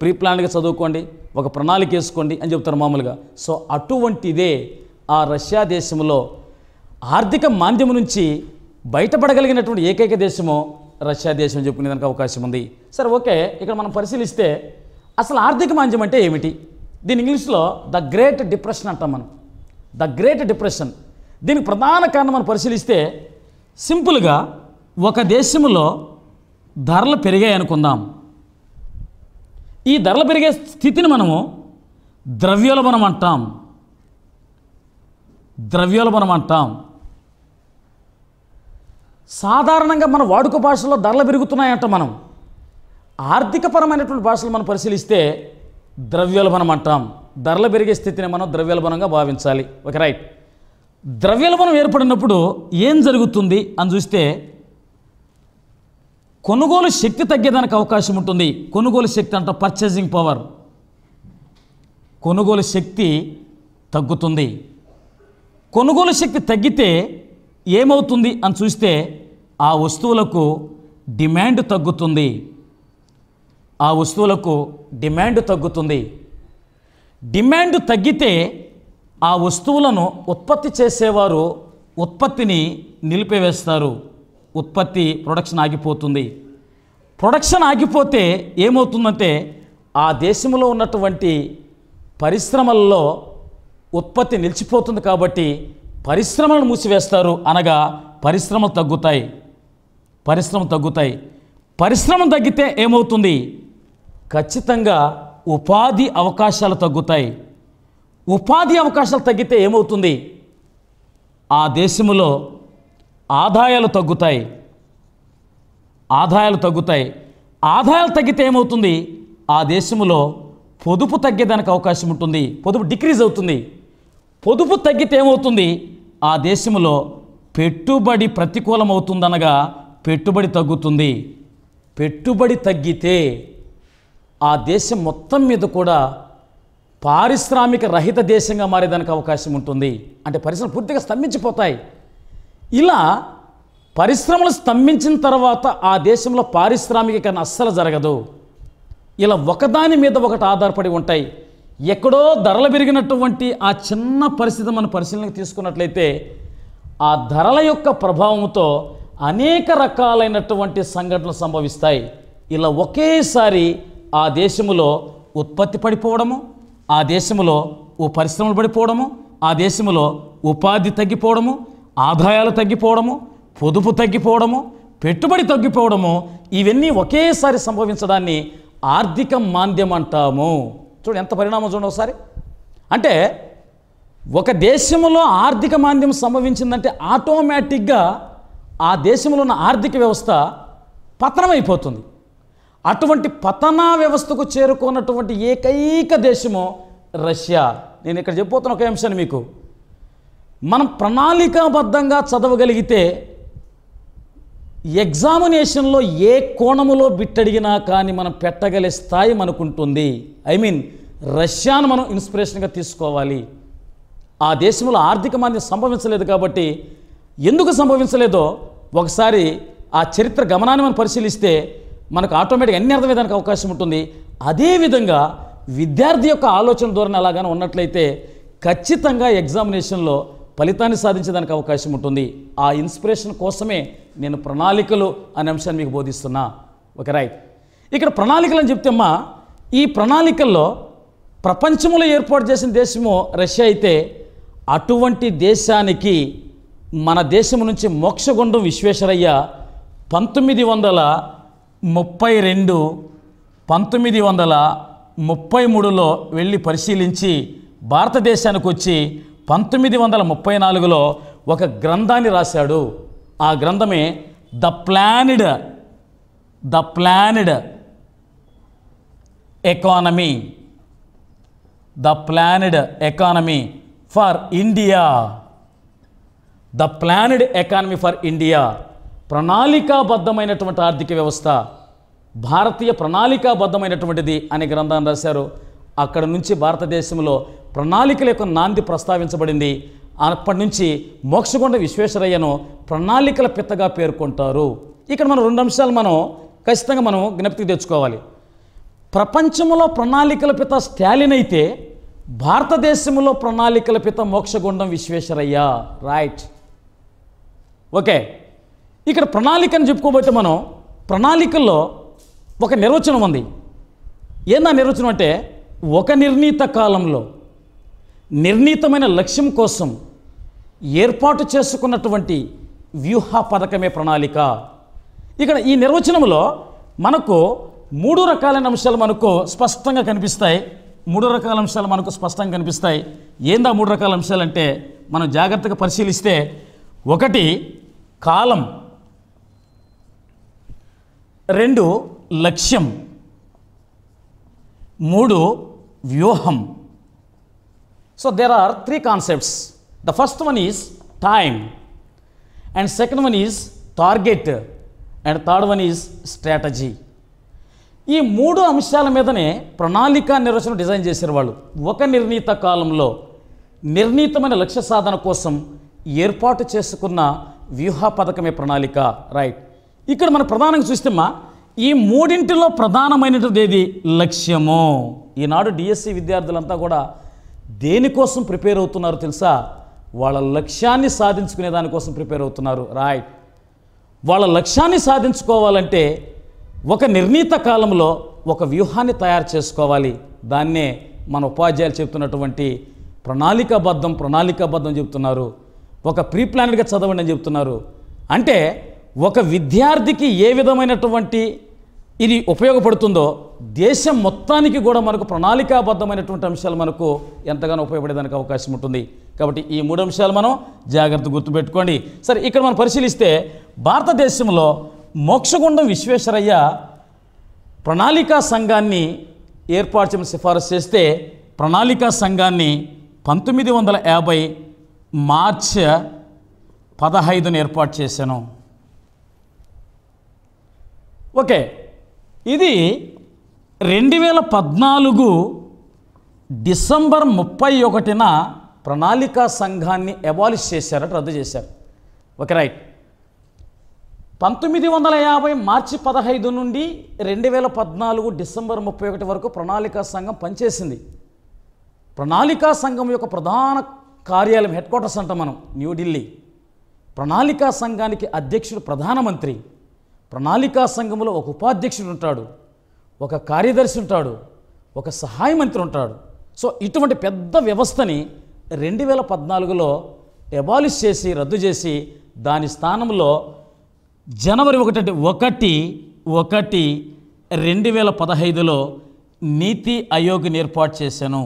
Speaker 1: ప్రీ ప్లాన్గా చదువుకోండి ఒక ప్రణాళిక వేసుకోండి అని చెప్తారు మామూలుగా సో అటువంటిదే ఆ రష్యా దేశంలో ఆర్థిక మాంద్యం నుంచి బయటపడగలిగినటువంటి ఏకైక దేశమో రష్యా దేశం చెప్పుకునేదానికి అవకాశం ఉంది సరే ఓకే ఇక్కడ మనం పరిశీలిస్తే అసలు ఆర్థిక మాంద్యం అంటే ఏమిటి దీని ఇంగ్లీష్లో ద గ్రేట్ డిప్రెషన్ అంటాం మనం ద గ్రేట్ డిప్రెషన్ దీనికి ప్రధాన కారణం మనం పరిశీలిస్తే సింపుల్గా ఒక దేశంలో ధరలు పెరిగాయి అనుకుందాం ఈ ధరలు పెరిగే స్థితిని మనము ద్రవ్యోల్బణం అంటాం ద్రవ్యోల్బణం అంటాం సాధారణంగా మన వాడుక భాషలో ధరలు పెరుగుతున్నాయంట మనం ఆర్థికపరమైనటువంటి భాషలు మనం పరిశీలిస్తే ద్రవ్యోల్బణం అంటాం ధరలు పెరిగే స్థితిని మనం ద్రవ్యోల్బణంగా భావించాలి ఓకే రైట్ ద్రవ్యోల్బణం ఏర్పడినప్పుడు ఏం జరుగుతుంది అని చూస్తే కొనుగోలు శక్తి తగ్గేదానికి అవకాశం ఉంటుంది కొనుగోలు శక్తి అంటే పర్చేసింగ్ పవర్ కొనుగోలు శక్తి తగ్గుతుంది కొనుగోలు శక్తి తగ్గితే ఏమవుతుంది అని చూస్తే ఆ వస్తువులకు డిమాండ్ తగ్గుతుంది ఆ వస్తువులకు డిమాండ్ తగ్గుతుంది డిమాండ్ తగ్గితే ఆ వస్తువులను ఉత్పత్తి చేసేవారు ఉత్పత్తిని నిలిపివేస్తారు ఉత్పత్తి ప్రొడక్షన్ ఆగిపోతుంది ప్రొడక్షన్ ఆగిపోతే ఏమవుతుందంటే ఆ దేశంలో ఉన్నటువంటి పరిశ్రమల్లో ఉత్పత్తి నిలిచిపోతుంది కాబట్టి పరిశ్రమలను మూసివేస్తారు అనగా పరిశ్రమలు తగ్గుతాయి పరిశ్రమ తగ్గుతాయి పరిశ్రమ తగ్గితే ఏమవుతుంది ఖచ్చితంగా ఉపాధి అవకాశాలు తగ్గుతాయి ఉపాధి అవకాశాలు తగ్గితే ఏమవుతుంది ఆ దేశంలో ఆదాయాలు తగ్గుతాయి ఆదాయాలు తగ్గుతాయి ఆదాయాలు తగ్గితే ఏమవుతుంది ఆ దేశంలో పొదుపు తగ్గేదానికి అవకాశం ఉంటుంది పొదుపు డిక్రీజ్ అవుతుంది పొదుపు తగ్గితే ఏమవుతుంది ఆ దేశంలో పెట్టుబడి ప్రతికూలం అవుతుందనగా పెట్టుబడి తగ్గుతుంది పెట్టుబడి తగ్గితే ఆ దేశం మొత్తం మీద కూడా పారిశ్రామిక రహిత దేశంగా మారేదానికి అవకాశం ఉంటుంది అంటే పరిశ్రమలు పూర్తిగా స్తంభించిపోతాయి ఇలా పరిశ్రమలు స్తంభించిన తర్వాత ఆ దేశంలో పారిశ్రామికీకరణ అస్సలు జరగదు ఇలా ఒకదాని మీద ఒకటి ఆధారపడి ఉంటాయి ఎక్కడో ధరలు పెరిగినటువంటి ఆ చిన్న పరిస్థితి మనం పరిశీలనకు తీసుకున్నట్లయితే ఆ ధరల యొక్క ప్రభావంతో అనేక రకాలైనటువంటి సంఘటనలు సంభవిస్తాయి ఇలా ఒకేసారి ఆ దేశంలో ఉత్పత్తి పడిపోవడము ఆ దేశంలో ఓ పరిశ్రమలు పడిపోవడము ఆ దేశంలో ఉపాధి తగ్గిపోవడము ఆదాయాలు తగ్గిపోవడము పొదుపు తగ్గిపోవడము పెట్టుబడి తగ్గిపోవడము ఇవన్నీ ఒకేసారి సంభవించడాన్ని ఆర్థిక మాంద్యం అంటాము చూడు ఎంత పరిణామం చూడండి ఒకసారి అంటే ఒక దేశంలో ఆర్థిక మాంద్యం సంభవించిందంటే ఆటోమేటిక్గా ఆ దేశంలో ఉన్న ఆర్థిక వ్యవస్థ పతనమైపోతుంది అటువంటి పతన వ్యవస్థకు చేరుకున్నటువంటి ఏకైక దేశము రష్యా నేను ఇక్కడ చెప్పబోతున్న ఒక అంశాన్ని మీకు మనం ప్రణాళికాబద్ధంగా చదవగలిగితే ఎగ్జామినేషన్లో ఏ కోణములో బిట్టడిగినా కానీ మనం పెట్టగలే స్థాయి మనకుంటుంది ఐ మీన్ రష్యాను మనం ఇన్స్పిరేషన్గా తీసుకోవాలి ఆ దేశంలో ఆర్థిక మాంద్యం సంభవించలేదు కాబట్టి ఎందుకు సంభవించలేదో ఒకసారి ఆ చరిత్ర గమనాన్ని మనం పరిశీలిస్తే మనకు ఆటోమేటిక్గా అన్ని అర్థమయ్యేదానికి అవకాశం ఉంటుంది అదేవిధంగా విద్యార్థి యొక్క ఆలోచన ధోరణి అలాగానే ఉన్నట్లయితే ఖచ్చితంగా ఎగ్జామినేషన్లో ఫలితాన్ని సాధించడానికి అవకాశం ఉంటుంది ఆ ఇన్స్పిరేషన్ కోసమే నేను ప్రణాళికలు అనే అంశాన్ని మీకు బోధిస్తున్నా ఒక రైట్ ఇక్కడ ప్రణాళికలు అని అమ్మా ఈ ప్రణాళికల్లో ప్రపంచంలో ఏర్పాటు చేసిన దేశము రష్యా అయితే అటువంటి దేశానికి మన దేశం నుంచి మోక్షగుండం విశ్వేశ్వరయ్య పంతొమ్మిది వందల ముప్పై రెండు పంతొమ్మిది వందల ముప్పై మూడులో వెళ్ళి పరిశీలించి భారతదేశానికి వచ్చి పంతొమ్మిది వందల ముప్పై నాలుగులో ఒక గ్రంథాన్ని రాశాడు ఆ గ్రంథమే the planned the planned economy the planned economy for India the planned economy for India ప్రణాళికాబద్ధమైనటువంటి ఆర్థిక వ్యవస్థ భారతీయ ప్రణాళికాబద్ధమైనటువంటిది అనే గ్రంథాన్ని రాశారు అక్కడ నుంచి భారతదేశంలో ప్రణాళికల యొక్క నాంది ప్రస్తావించబడింది అప్పటి నుంచి మోక్షగొండ విశ్వేశ్వరయ్యను ప్రణాళికల పిత్తగా పేర్కొంటారు ఇక్కడ మనం రెండు అంశాలు మనం ఖచ్చితంగా మనం జ్ఞప్తికి తెచ్చుకోవాలి ప్రపంచంలో ప్రణాళికల పిత స్టాలిన్ అయితే భారతదేశంలో ప్రణాళికల పిత మోక్షగుండం విశ్వేశ్వరయ్య రైట్ ఓకే ఇక్కడ ప్రణాళికను చెప్పుకోబట్టి చెప్పుకోబోతే మనం ప్రణాళికల్లో ఒక నిర్వచనం ఉంది ఏందా నిర్వచనం అంటే ఒక నిర్ణీత కాలంలో నిర్ణీతమైన లక్ష్యం కోసం ఏర్పాటు చేసుకున్నటువంటి వ్యూహ పథకమే ప్రణాళిక ఇక్కడ ఈ నిర్వచనంలో మనకు మూడు రకాలైన అంశాలు మనకు స్పష్టంగా కనిపిస్తాయి మూడు రకాల అంశాలు మనకు స్పష్టంగా కనిపిస్తాయి ఏందా మూడు రకాల అంశాలంటే మనం జాగ్రత్తగా పరిశీలిస్తే ఒకటి కాలం రెండు లక్ష్యం మూడు వ్యూహం So there are three concepts. The first one is time and second one is target and third one is strategy ఈ మూడు అంశాల మీదనే ప్రణాళిక నిర్వచనం డిజైన్ చేసిన వాళ్ళు ఒక నిర్ణీత కాలంలో నిర్ణీతమైన లక్ష్య సాధన కోసం ఏర్పాటు చేసుకున్న వ్యూహ పథకమే ప్రణాళిక రైట్ ఇక్కడ మనం ప్రధానంగా చూస్తేమా ఈ మూడింటిలో ప్రధానమైనటువంటిది ఏది లక్ష్యము ఈనాడు డిఎస్సి e విద్యార్థులంతా కూడా దేనికోసం ప్రిపేర్ అవుతున్నారు తెలుసా వాళ్ళ లక్ష్యాన్ని సాధించుకునే దానికోసం ప్రిపేర్ అవుతున్నారు రైట్ వాళ్ళ లక్ష్యాన్ని సాధించుకోవాలంటే ఒక నిర్ణీత కాలంలో ఒక వ్యూహాన్ని తయారు చేసుకోవాలి దాన్నే మన ఉపాధ్యాయులు చెప్తున్నటువంటి ప్రణాళికాబద్ధం ప్రణాళికాబద్ధం చెప్తున్నారు ఒక ప్రీ ప్లానెడ్గా చదవండి అని చెప్తున్నారు అంటే ఒక విద్యార్థికి ఏ విధమైనటువంటి ఇది ఉపయోగపడుతుందో దేశం మొత్తానికి కూడా మనకు ప్రణాళికాబద్ధమైనటువంటి అంశాలు మనకు ఎంతగానో ఉపయోగపడేదానికి అవకాశం ఉంటుంది కాబట్టి ఈ మూడు అంశాలు మనం జాగ్రత్త గుర్తుపెట్టుకోండి సరే ఇక్కడ మనం పరిశీలిస్తే భారతదేశంలో మోక్షగుండం విశ్వేశ్వరయ్య ప్రణాళికా సంఘాన్ని ఏర్పాటు చేయడం సిఫారసు చేస్తే ప్రణాళికా సంఘాన్ని పంతొమ్మిది వందల యాభై మార్చ్ పదహైదును ఏర్పాటు చేశాను ఓకే ఇది రెండు వేల పద్నాలుగు డిసెంబర్ ముప్పై ఒకటిన ప్రణాళికా సంఘాన్ని ఎవాలిష్ చేశారట రద్దు చేశారు ఓకే రైట్ పంతొమ్మిది వందల యాభై మార్చి పదహైదు నుండి రెండు వేల పద్నాలుగు డిసెంబర్ ముప్పై ఒకటి వరకు ప్రణాళికా సంఘం పనిచేసింది ప్రణాళికా సంఘం యొక్క ప్రధాన కార్యాలయం హెడ్ క్వార్టర్స్ అంట మనం న్యూఢిల్లీ ప్రణాళికా సంఘానికి అధ్యక్షుడు ప్రధానమంత్రి ప్రణాళికా సంఘంలో ఒక ఉపాధ్యక్షుడు ఉంటాడు ఒక కార్యదర్శి ఉంటాడు ఒక సహాయ మంత్రి ఉంటాడు సో ఇటువంటి పెద్ద వ్యవస్థని రెండు వేల పద్నాలుగులో ఎబాలిష్ చేసి రద్దు చేసి దాని స్థానంలో జనవరి ఒకటి అంటే ఒకటి ఒకటి రెండు వేల పదహైదులో నీతి ఆయోగ్ని ఏర్పాటు చేశాను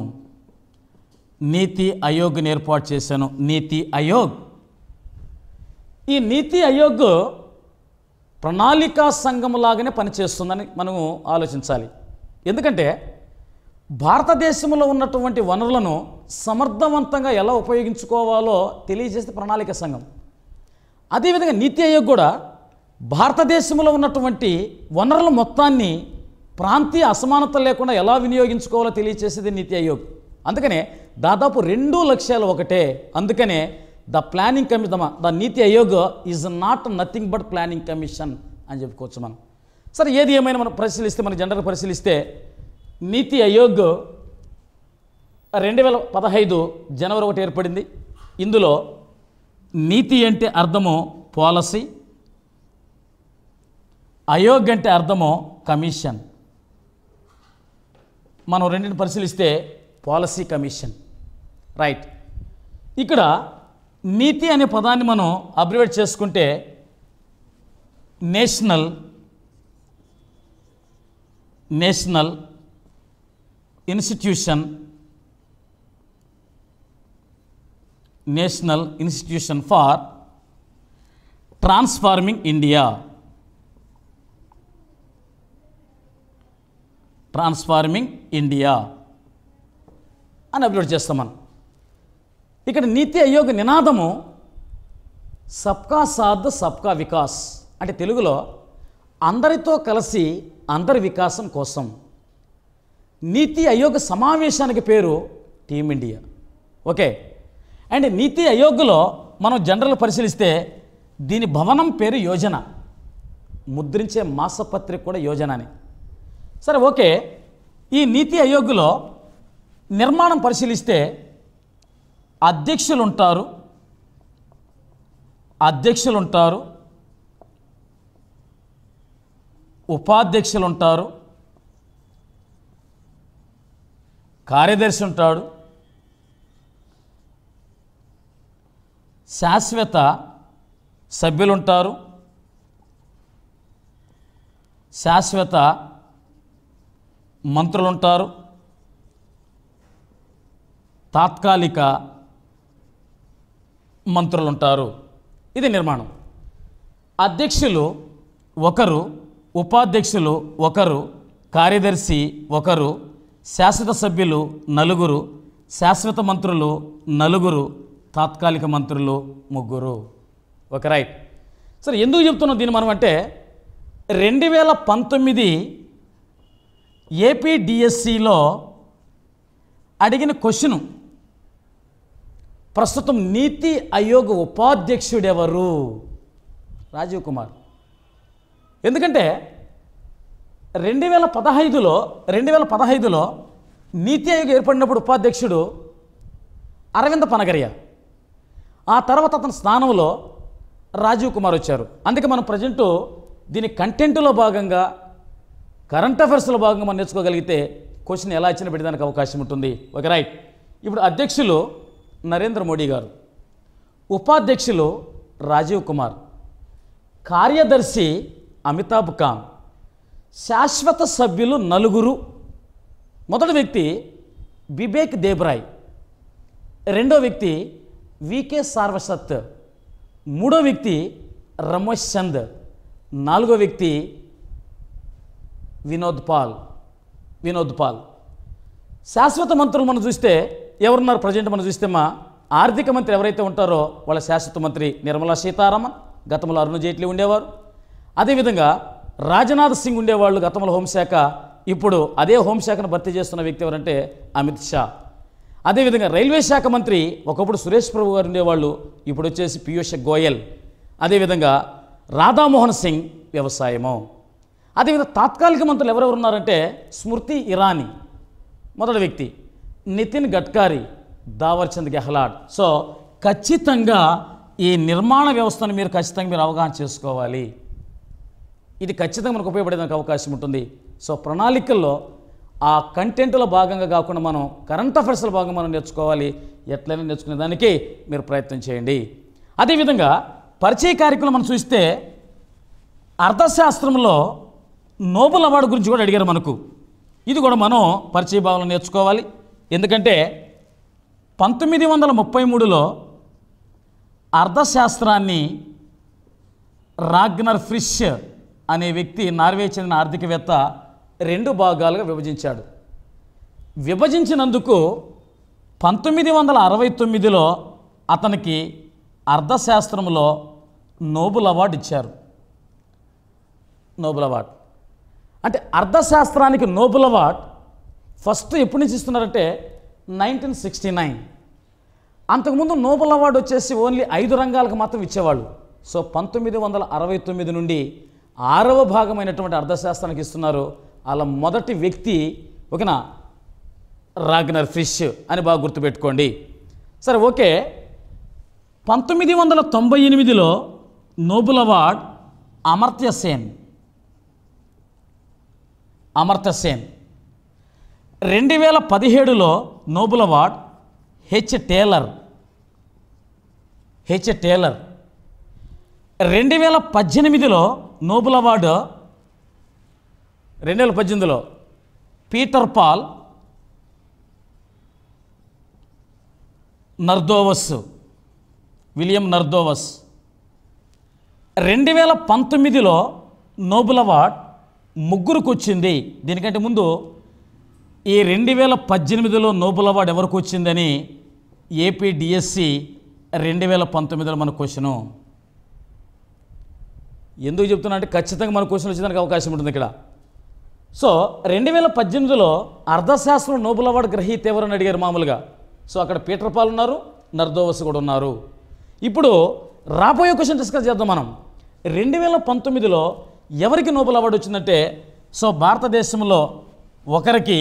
Speaker 1: నీతి ఆయోగ్ని ఏర్పాటు చేశాను నీతి ఆయోగ్ ఈ నీతి ఆయోగ్ ప్రణాళికా లాగానే పనిచేస్తుందని మనము ఆలోచించాలి ఎందుకంటే భారతదేశంలో ఉన్నటువంటి వనరులను సమర్థవంతంగా ఎలా ఉపయోగించుకోవాలో తెలియజేస్తే ప్రణాళిక సంఘం అదేవిధంగా నీతి ఆయోగ్ కూడా భారతదేశంలో ఉన్నటువంటి వనరుల మొత్తాన్ని ప్రాంతీయ అసమానత లేకుండా ఎలా వినియోగించుకోవాలో తెలియజేసేది నీతి ఆయోగ్ అందుకనే దాదాపు రెండు లక్ష్యాలు ఒకటే అందుకనే the planning commission the NITI Aayog is not nothing but planning commission అని చెప్పుకోవచ్చు మనం సరే ఏది ఏమైనా మనం పరిశీలిస్తే మన జనరల్ పరిశీలిస్తే నీతి అయోగ్ రెండు వేల పదహైదు జనవరి ఒకటి ఏర్పడింది ఇందులో నీతి అంటే అర్థము పాలసీ అయోగ్ అంటే అర్థము కమిషన్ మనం రెండింటిని పరిశీలిస్తే పాలసీ కమిషన్ రైట్ ఇక్కడ నీతి అనే పదాన్ని మనం అబ్రివేట్ చేసుకుంటే national national institution national institution for transforming India transforming India అని అప్లోడ్ చేస్తాం మనం ఇక్కడ నీతి అయోగ నినాదము సబ్కా సాధ్ సబ్కా వికాస్ అంటే తెలుగులో అందరితో కలిసి అందరి వికాసం కోసం నీతి అయోగ సమావేశానికి పేరు టీమిండియా ఓకే అండ్ నీతి అయోగ్లో మనం జనరల్ పరిశీలిస్తే దీని భవనం పేరు యోజన ముద్రించే మాసపత్రిక కూడా యోజన అని సరే ఓకే ఈ నీతి అయోగ్లో నిర్మాణం పరిశీలిస్తే అధ్యక్షులు ఉంటారు అధ్యక్షులు ఉంటారు ఉపాధ్యక్షులు ఉంటారు కార్యదర్శి ఉంటాడు శాశ్వత సభ్యులుంటారు శాశ్వత మంత్రులుంటారు తాత్కాలిక మంత్రులు ఉంటారు ఇది నిర్మాణం అధ్యక్షులు ఒకరు ఉపాధ్యక్షులు ఒకరు కార్యదర్శి ఒకరు శాశ్వత సభ్యులు నలుగురు శాశ్వత మంత్రులు నలుగురు తాత్కాలిక మంత్రులు ముగ్గురు ఒక రైట్ సరే ఎందుకు చెప్తున్నాం దీన్ని మనం అంటే రెండు వేల పంతొమ్మిది ఏపీడిఎస్సిలో అడిగిన క్వశ్చను ప్రస్తుతం నీతి ఆయోగ్ ఉపాధ్యక్షుడు ఎవరు రాజీవ్ కుమార్ ఎందుకంటే రెండు వేల పదహైదులో రెండు వేల పదహైదులో నీతి ఆయోగ్ ఏర్పడినప్పుడు ఉపాధ్యక్షుడు అరవింద పనగరియ ఆ తర్వాత అతని స్థానంలో రాజీవ్ కుమార్ వచ్చారు అందుకే మనం ప్రజెంటు దీని కంటెంట్లో భాగంగా కరెంట్ అఫైర్స్లో భాగంగా మనం నేర్చుకోగలిగితే క్వశ్చన్ ఎలా ఇచ్చిన పెట్టడానికి అవకాశం ఉంటుంది ఓకే రైట్ ఇప్పుడు అధ్యక్షులు నరేంద్ర మోడీ గారు ఉపాధ్యక్షులు రాజీవ్ కుమార్ కార్యదర్శి అమితాబ్ కాంత్ శాశ్వత సభ్యులు నలుగురు మొదటి వ్యక్తి బిబేక్ దేబ్రాయ్ రెండో వ్యక్తి వికే సార్వసత్ మూడో వ్యక్తి రమేష్ చంద్ నాలుగో వ్యక్తి వినోద్ పాల్ వినోద్ పాల్ శాశ్వత మంత్రులు మనం చూస్తే ఎవరున్నారు ప్రజెంట్ మనం చూస్తే మా ఆర్థిక మంత్రి ఎవరైతే ఉంటారో వాళ్ళ శాశ్వత మంత్రి నిర్మలా సీతారామన్ గతంలో అరుణ్ జైట్లీ ఉండేవారు అదేవిధంగా రాజ్నాథ్ సింగ్ ఉండేవాళ్ళు గతంలో హోంశాఖ ఇప్పుడు అదే హోంశాఖను భర్తీ చేస్తున్న వ్యక్తి ఎవరంటే అమిత్ షా అదేవిధంగా రైల్వే శాఖ మంత్రి ఒకప్పుడు సురేష్ ప్రభు గారు ఉండేవాళ్ళు ఇప్పుడు వచ్చేసి పీయూష్ గోయల్ అదేవిధంగా రాధామోహన్ సింగ్ వ్యవసాయము అదేవిధంగా తాత్కాలిక మంత్రులు ఎవరెవరు ఉన్నారంటే స్మృతి ఇరానీ మొదటి వ్యక్తి నితిన్ గడ్కరీ దావర్చంద్ గెహ్లాట్ సో ఖచ్చితంగా ఈ నిర్మాణ వ్యవస్థను మీరు ఖచ్చితంగా మీరు అవగాహన చేసుకోవాలి ఇది ఖచ్చితంగా మనకు ఉపయోగపడేదానికి అవకాశం ఉంటుంది సో ప్రణాళికల్లో ఆ కంటెంట్లో భాగంగా కాకుండా మనం కరెంట్ అఫైర్స్లో భాగంగా మనం నేర్చుకోవాలి ఎట్లయినా నేర్చుకునే దానికి మీరు ప్రయత్నం చేయండి అదేవిధంగా పరిచయ కార్యక్రమం మనం చూస్తే అర్థశాస్త్రంలో నోబుల్ అవార్డు గురించి కూడా అడిగారు మనకు ఇది కూడా మనం పరిచయ భావనలు నేర్చుకోవాలి ఎందుకంటే పంతొమ్మిది వందల ముప్పై మూడులో అర్థశాస్త్రాన్ని రాగ్నర్ ఫ్రిష్ అనే వ్యక్తి నార్వే చెందిన ఆర్థికవేత్త రెండు భాగాలుగా విభజించాడు విభజించినందుకు పంతొమ్మిది వందల అరవై తొమ్మిదిలో అతనికి అర్థశాస్త్రంలో నోబుల్ అవార్డు ఇచ్చారు నోబుల్ అవార్డు అంటే అర్థశాస్త్రానికి నోబుల్ అవార్డు ఫస్ట్ ఎప్పటి నుంచి ఇస్తున్నారంటే నైన్టీన్ సిక్స్టీ నైన్ అంతకుముందు నోబెల్ అవార్డు వచ్చేసి ఓన్లీ ఐదు రంగాలకు మాత్రం ఇచ్చేవాళ్ళు సో పంతొమ్మిది వందల అరవై తొమ్మిది నుండి ఆరవ భాగమైనటువంటి అర్థశాస్త్రానికి ఇస్తున్నారు అలా మొదటి వ్యక్తి ఓకేనా రాగ్నర్ ఫిష్ అని బాగా గుర్తుపెట్టుకోండి సరే ఓకే పంతొమ్మిది వందల తొంభై ఎనిమిదిలో నోబెల్ అవార్డ్ అమర్త్య సేన్ అమర్త్య సేన్ రెండు వేల పదిహేడులో Nobel award H Thaler H Thaler రెండు వేల పద్దెనిమిదిలో నోబుల్ అవార్డు రెండు వేల పద్దెనిమిదిలో Peter Paul Nordhaus William Nordhaus రెండు వేల పంతొమ్మిదిలో నోబుల్ అవార్డ్ ముగ్గురుకు వచ్చింది దీనికంటే ముందు ఈ రెండు వేల పద్దెనిమిదిలో నోబెల్ అవార్డు ఎవరికి వచ్చిందని ఏపీ డిఎస్సి రెండు వేల పంతొమ్మిదిలో మన క్వశ్చను ఎందుకు చెప్తున్నా అంటే ఖచ్చితంగా మన క్వశ్చన్ వచ్చేదానికి అవకాశం ఉంటుంది ఇక్కడ సో రెండు వేల పద్దెనిమిదిలో అర్థశాస్త్రం నోబెల్ అవార్డు గ్రహీత ఎవరని అడిగారు మామూలుగా సో అక్కడ పీటర్ పాల్ ఉన్నారు నర్దోవస్ కూడా ఉన్నారు ఇప్పుడు రాబోయే క్వశ్చన్ డిస్కస్ చేద్దాం మనం రెండు వేల పంతొమ్మిదిలో ఎవరికి నోబెల్ అవార్డు వచ్చిందంటే సో భారతదేశంలో ఒకరికి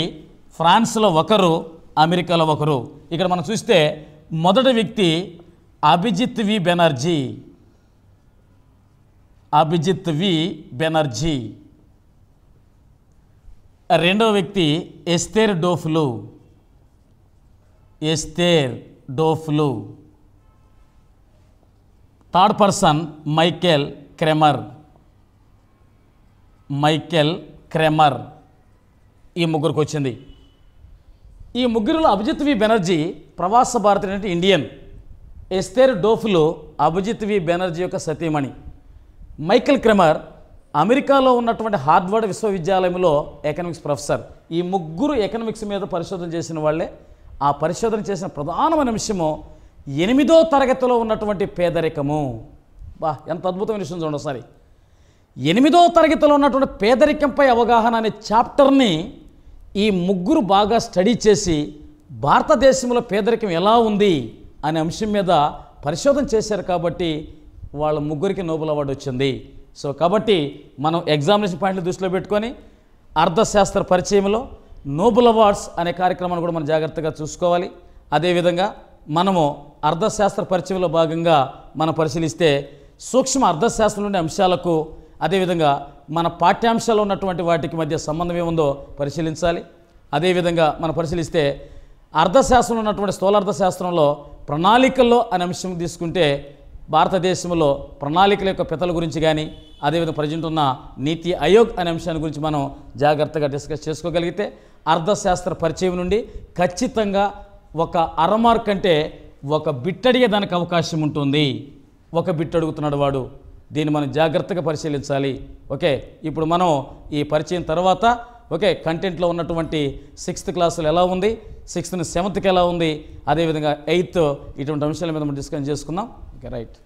Speaker 1: ఫ్రాన్స్లో ఒకరు అమెరికాలో ఒకరు ఇక్కడ మనం చూస్తే మొదటి వ్యక్తి అభిజిత్ వి బెనర్జీ అభిజిత్ వి బెనర్జీ రెండవ వ్యక్తి Esther Duflo Esther Duflo third person Michael Kremer Michael Kremer ఈ ముగ్గురికి వచ్చింది ఈ ముగ్గురులో అభిజిత్ వి బెనర్జీ ప్రవాస భారతి అంటే Indian Esther Duflo Abhijit V Banerjee యొక్క సతీమణి మైకెల్ క్రెమర్ అమెరికాలో ఉన్నటువంటి హార్డ్వర్డ్ విశ్వవిద్యాలయంలో ఎకనామిక్స్ ప్రొఫెసర్ ఈ ముగ్గురు ఎకనామిక్స్ మీద పరిశోధన చేసిన వాళ్ళే ఆ పరిశోధన చేసిన ప్రధానమైన విషయము ఎనిమిదో తరగతిలో ఉన్నటువంటి పేదరికము బా ఎంత అద్భుతమైన విషయం చూడండి ఒకసారి ఎనిమిదో తరగతిలో ఉన్నటువంటి పేదరికంపై అవగాహన అనే చాప్టర్ని ఈ ముగ్గురు బాగా స్టడీ చేసి భారతదేశంలో పేదరికం ఎలా ఉంది అనే అంశం మీద పరిశోధన చేశారు కాబట్టి వాళ్ళ ముగ్గురికి నోబెల్ అవార్డు వచ్చింది సో కాబట్టి మనం ఎగ్జామినేషన్ పాయింట్లు దృష్టిలో పెట్టుకొని అర్థశాస్త్ర పరిచయంలో నోబెల్ అవార్డ్స్ అనే కార్యక్రమాన్ని కూడా మనం జాగ్రత్తగా చూసుకోవాలి అదేవిధంగా మనము అర్థశాస్త్ర పరిచయంలో భాగంగా మనం పరిశీలిస్తే సూక్ష్మ అర్థశాస్త్రం నుండి అంశాలకు అదేవిధంగా మన పాఠ్యాంశాలు ఉన్నటువంటి వాటికి మధ్య సంబంధం ఏముందో పరిశీలించాలి అదేవిధంగా మనం పరిశీలిస్తే అర్థశాస్త్రంలో ఉన్నటువంటి స్థూల అర్థశాస్త్రంలో ప్రణాళికల్లో అనే అంశం తీసుకుంటే భారతదేశంలో ప్రణాళికల యొక్క పెతల గురించి కానీ అదేవిధంగా ప్రజెంట్ ఉన్న నీతి ఆయోగ్ అనే అంశాన్ని గురించి మనం జాగ్రత్తగా డిస్కస్ చేసుకోగలిగితే అర్థశాస్త్ర పరిచయం నుండి ఖచ్చితంగా ఒక అరమార్క్ అంటే ఒక బిట్టడిగా దానికి అవకాశం ఉంటుంది ఒక బిట్ అడుగుతున్నాడు వాడు దీన్ని మనం జాగ్రత్తగా పరిశీలించాలి ఓకే ఇప్పుడు మనం ఈ పరిచయం తర్వాత ఓకే కంటెంట్లో ఉన్నటువంటి సిక్స్త్ క్లాసులు ఎలా ఉంది సిక్స్త్ సెవెంత్కి ఎలా ఉంది అదేవిధంగా ఎయిత్ ఇటువంటి అంశాల మీద మనం డిస్కస్ చేసుకుందాం ఓకే రైట్